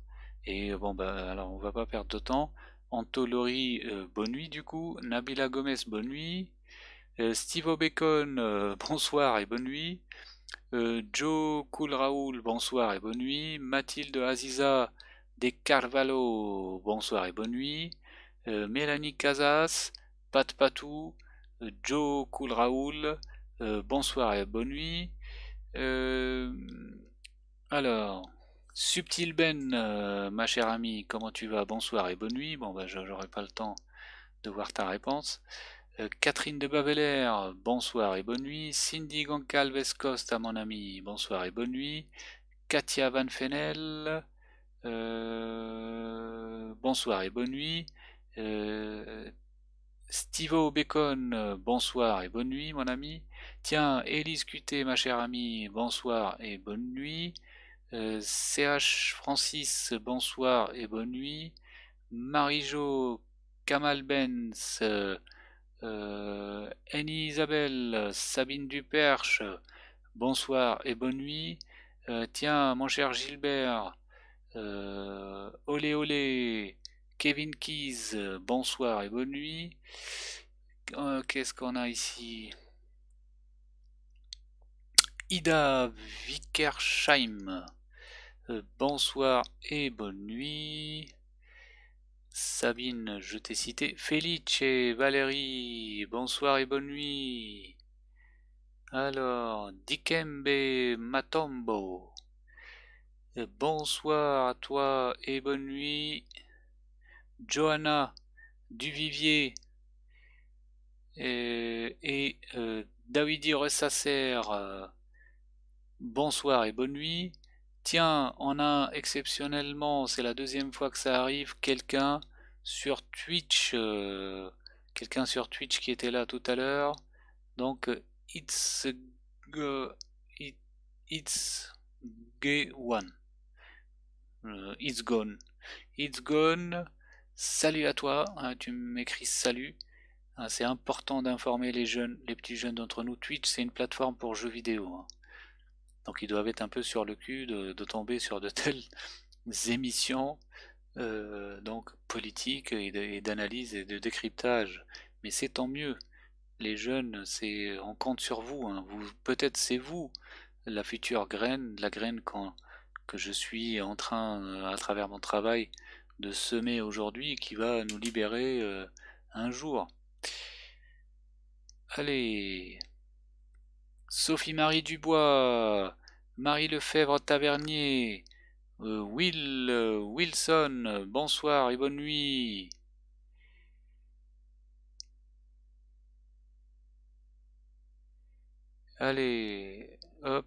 et bon bah alors on va pas perdre de temps. Antolori, euh, bonne nuit du coup, Nabila Gomez, bonne nuit, euh, Steve O'Bacon, euh, bonsoir et bonne nuit. Euh, Joe Cool Raoul, bonsoir et bonne nuit. Mathilde Aziza de Carvalho, bonsoir et bonne nuit. Mélanie Casas, Pat Patou, Joe Cool Raoul, bonsoir et bonne nuit. alors, Subtil Ben, ma chère amie, comment tu vas Bonsoir et bonne nuit. Bon, ben, j'aurai pas le temps de voir ta réponse. Euh, Catherine de Bavellaire, bonsoir et bonne nuit. Cindy Goncalves Costa, mon ami, bonsoir et bonne nuit. Katia Van Fennel, euh, bonsoir et bonne nuit. Euh, Stivo Bacon, bonsoir et bonne nuit, mon ami. Tiens, Elise Cuté, ma chère amie, bonsoir et bonne nuit. CH euh, Francis, bonsoir et bonne nuit. Marie-Jo Kamal euh, Annie Isabelle, Sabine Duperche, bonsoir et bonne nuit. Euh, tiens, mon cher Gilbert, euh, olé olé, Kevin Keys, bonsoir et bonne nuit. Qu'est-ce qu'on a ici Ida Vickersheim, bonsoir et bonne nuit. Sabine, je t'ai cité. Felice, Valérie, bonsoir et bonne nuit. Alors, Dikembe Matombo. Euh, bonsoir à toi et bonne nuit. Johanna Duvivier euh, et, et euh, Ressasser. Bonsoir et bonne nuit tiens, on a exceptionnellement, c'est la deuxième fois que ça arrive, quelqu'un sur Twitch, euh, quelqu'un sur Twitch qui était là tout à l'heure. Donc, euh, it's, it's gay one. Euh, it's gone. It's gone. Salut à toi. tu m'écris salut. c'est important d'informer les jeunes, les petits jeunes d'entre nous. Twitch, c'est une plateforme pour jeux vidéo. Hein. Donc ils doivent être un peu sur le cul de, tomber sur de telles émissions euh, donc politiques et d'analyse et de décryptage. Mais c'est tant mieux. Les jeunes, c'est on compte sur vous. Hein. vous Peut-être c'est vous la future graine, la graine que je suis en train, euh, à travers mon travail, de semer aujourd'hui qui va nous libérer euh, un jour. Allez Sophie-Marie Dubois, Marie Lefebvre Tavernier, euh, Will euh, Wilson, bonsoir et bonne nuit. Allez, hop.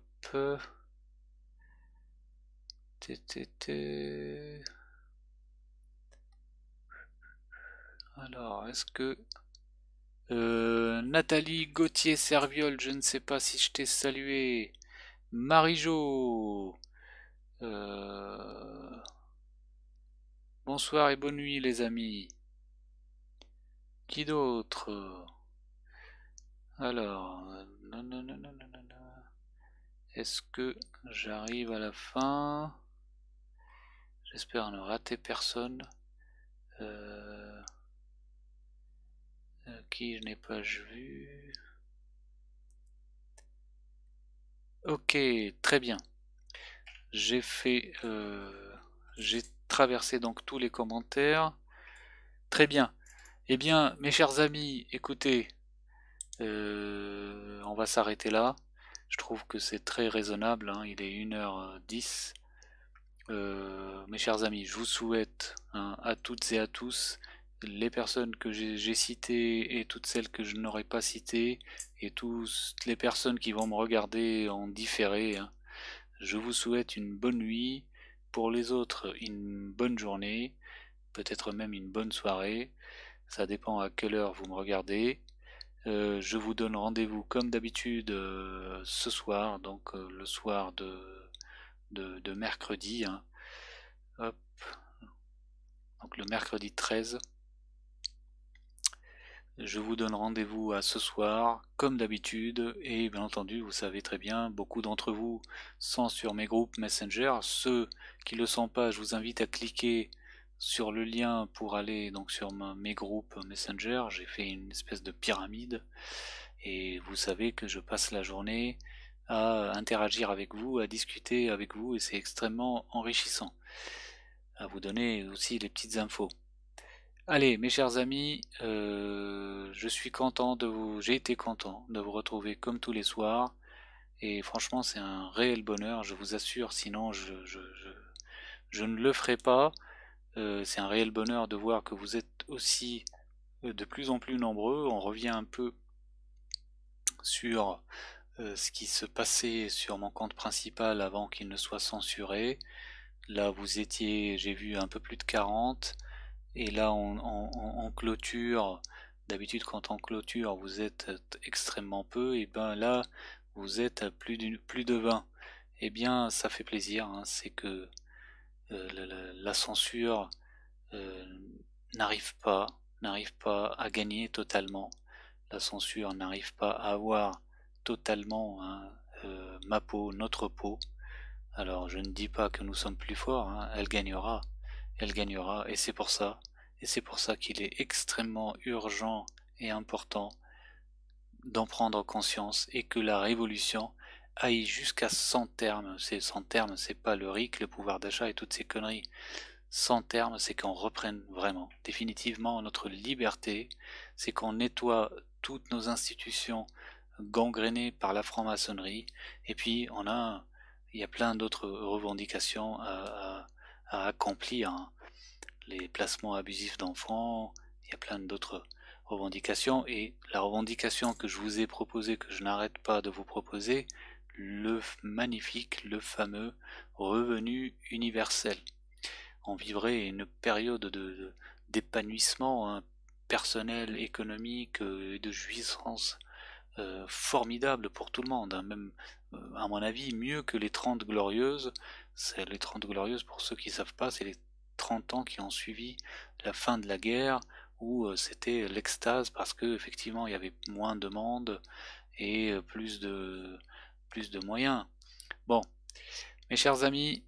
Alors, est-ce que... Euh, Nathalie Gauthier Serviol, je ne sais pas si je t'ai salué. Marie-Jo. Euh, bonsoir et bonne nuit les amis. Qui d'autre Alors, est-ce que j'arrive à la fin J'espère ne rater personne. Euh, qui je n'ai pas vu. Ok, très bien. J'ai fait, euh, j'ai traversé donc tous les commentaires. Très bien. Eh bien, mes chers amis, écoutez, euh, on va s'arrêter là. Je trouve que c'est très raisonnable. Hein. Il est 1h10. Euh, mes chers amis, je vous souhaite à toutes et à tous les personnes que j'ai citées et toutes celles que je n'aurais pas citées et toutes les personnes qui vont me regarder en différé. Hein. Je vous souhaite une bonne nuit, pour les autres une bonne journée, peut-être même une bonne soirée, ça dépend à quelle heure vous me regardez. Euh, je vous donne rendez-vous comme d'habitude euh, ce soir, donc euh, le soir de, de, mercredi. Hein. Donc le mercredi 13. Je vous donne rendez-vous à ce soir, comme d'habitude, et bien entendu, vous savez très bien, beaucoup d'entre vous sont sur mes groupes Messenger. Ceux qui ne le sont pas, je vous invite à cliquer sur le lien pour aller donc sur mes groupes Messenger. J'ai fait une espèce de pyramide, et vous savez que je passe la journée à interagir avec vous, à discuter avec vous, et c'est extrêmement enrichissant. À vous donner aussi les petites infos. Allez, mes chers amis, euh, je suis content de vous, j'ai été content de vous retrouver comme tous les soirs. Et franchement, c'est un réel bonheur, je vous assure, sinon je, ne le ferai pas. Euh, c'est un réel bonheur de voir que vous êtes aussi euh, de plus en plus nombreux. On revient un peu sur ce qui se passait sur mon compte principal avant qu'il ne soit censuré. Là, vous étiez, j'ai vu un peu plus de 40. Et là, on, clôture, d'habitude quand on clôture, vous êtes extrêmement peu, et ben là, vous êtes à plus, plus de 20. et eh bien, ça fait plaisir, hein. c'est que euh, la, censure euh, n'arrive pas, n'arrive pas à gagner totalement. La censure n'arrive pas à avoir totalement hein, euh, ma peau, notre peau. Alors je ne dis pas que nous sommes plus forts, hein. elle gagnera, elle gagnera, et c'est pour ça, et c'est pour ça qu'il est extrêmement urgent et important d'en prendre conscience et que la révolution aille jusqu'à 100 termes. C'est 100 termes, c'est pas le RIC, le pouvoir d'achat et toutes ces conneries. 100 termes, c'est qu'on reprenne vraiment, définitivement notre liberté, c'est qu'on nettoie toutes nos institutions gangrénées par la franc-maçonnerie, et puis on a, il y a plein d'autres revendications à à accomplir. Hein. Les placements abusifs d'enfants, il y a plein d'autres revendications. Et la revendication que je vous ai proposée, que je n'arrête pas de vous proposer, le magnifique, le fameux revenu universel. On vivrait une période d'épanouissement hein, personnel, économique euh, et de jouissance euh, formidable pour tout le monde, hein. même euh, à mon avis mieux que les 30 glorieuses c'est les 30 glorieuses, pour ceux qui ne savent pas, c'est les 30 ans qui ont suivi la fin de la guerre, où euh, c'était l'extase parce que effectivement il y avait moins de monde et euh, plus de plus de moyens. Bon, mes chers amis,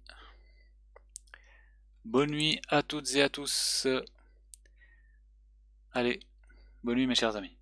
bonne nuit à toutes et à tous. Allez, bonne nuit mes chers amis.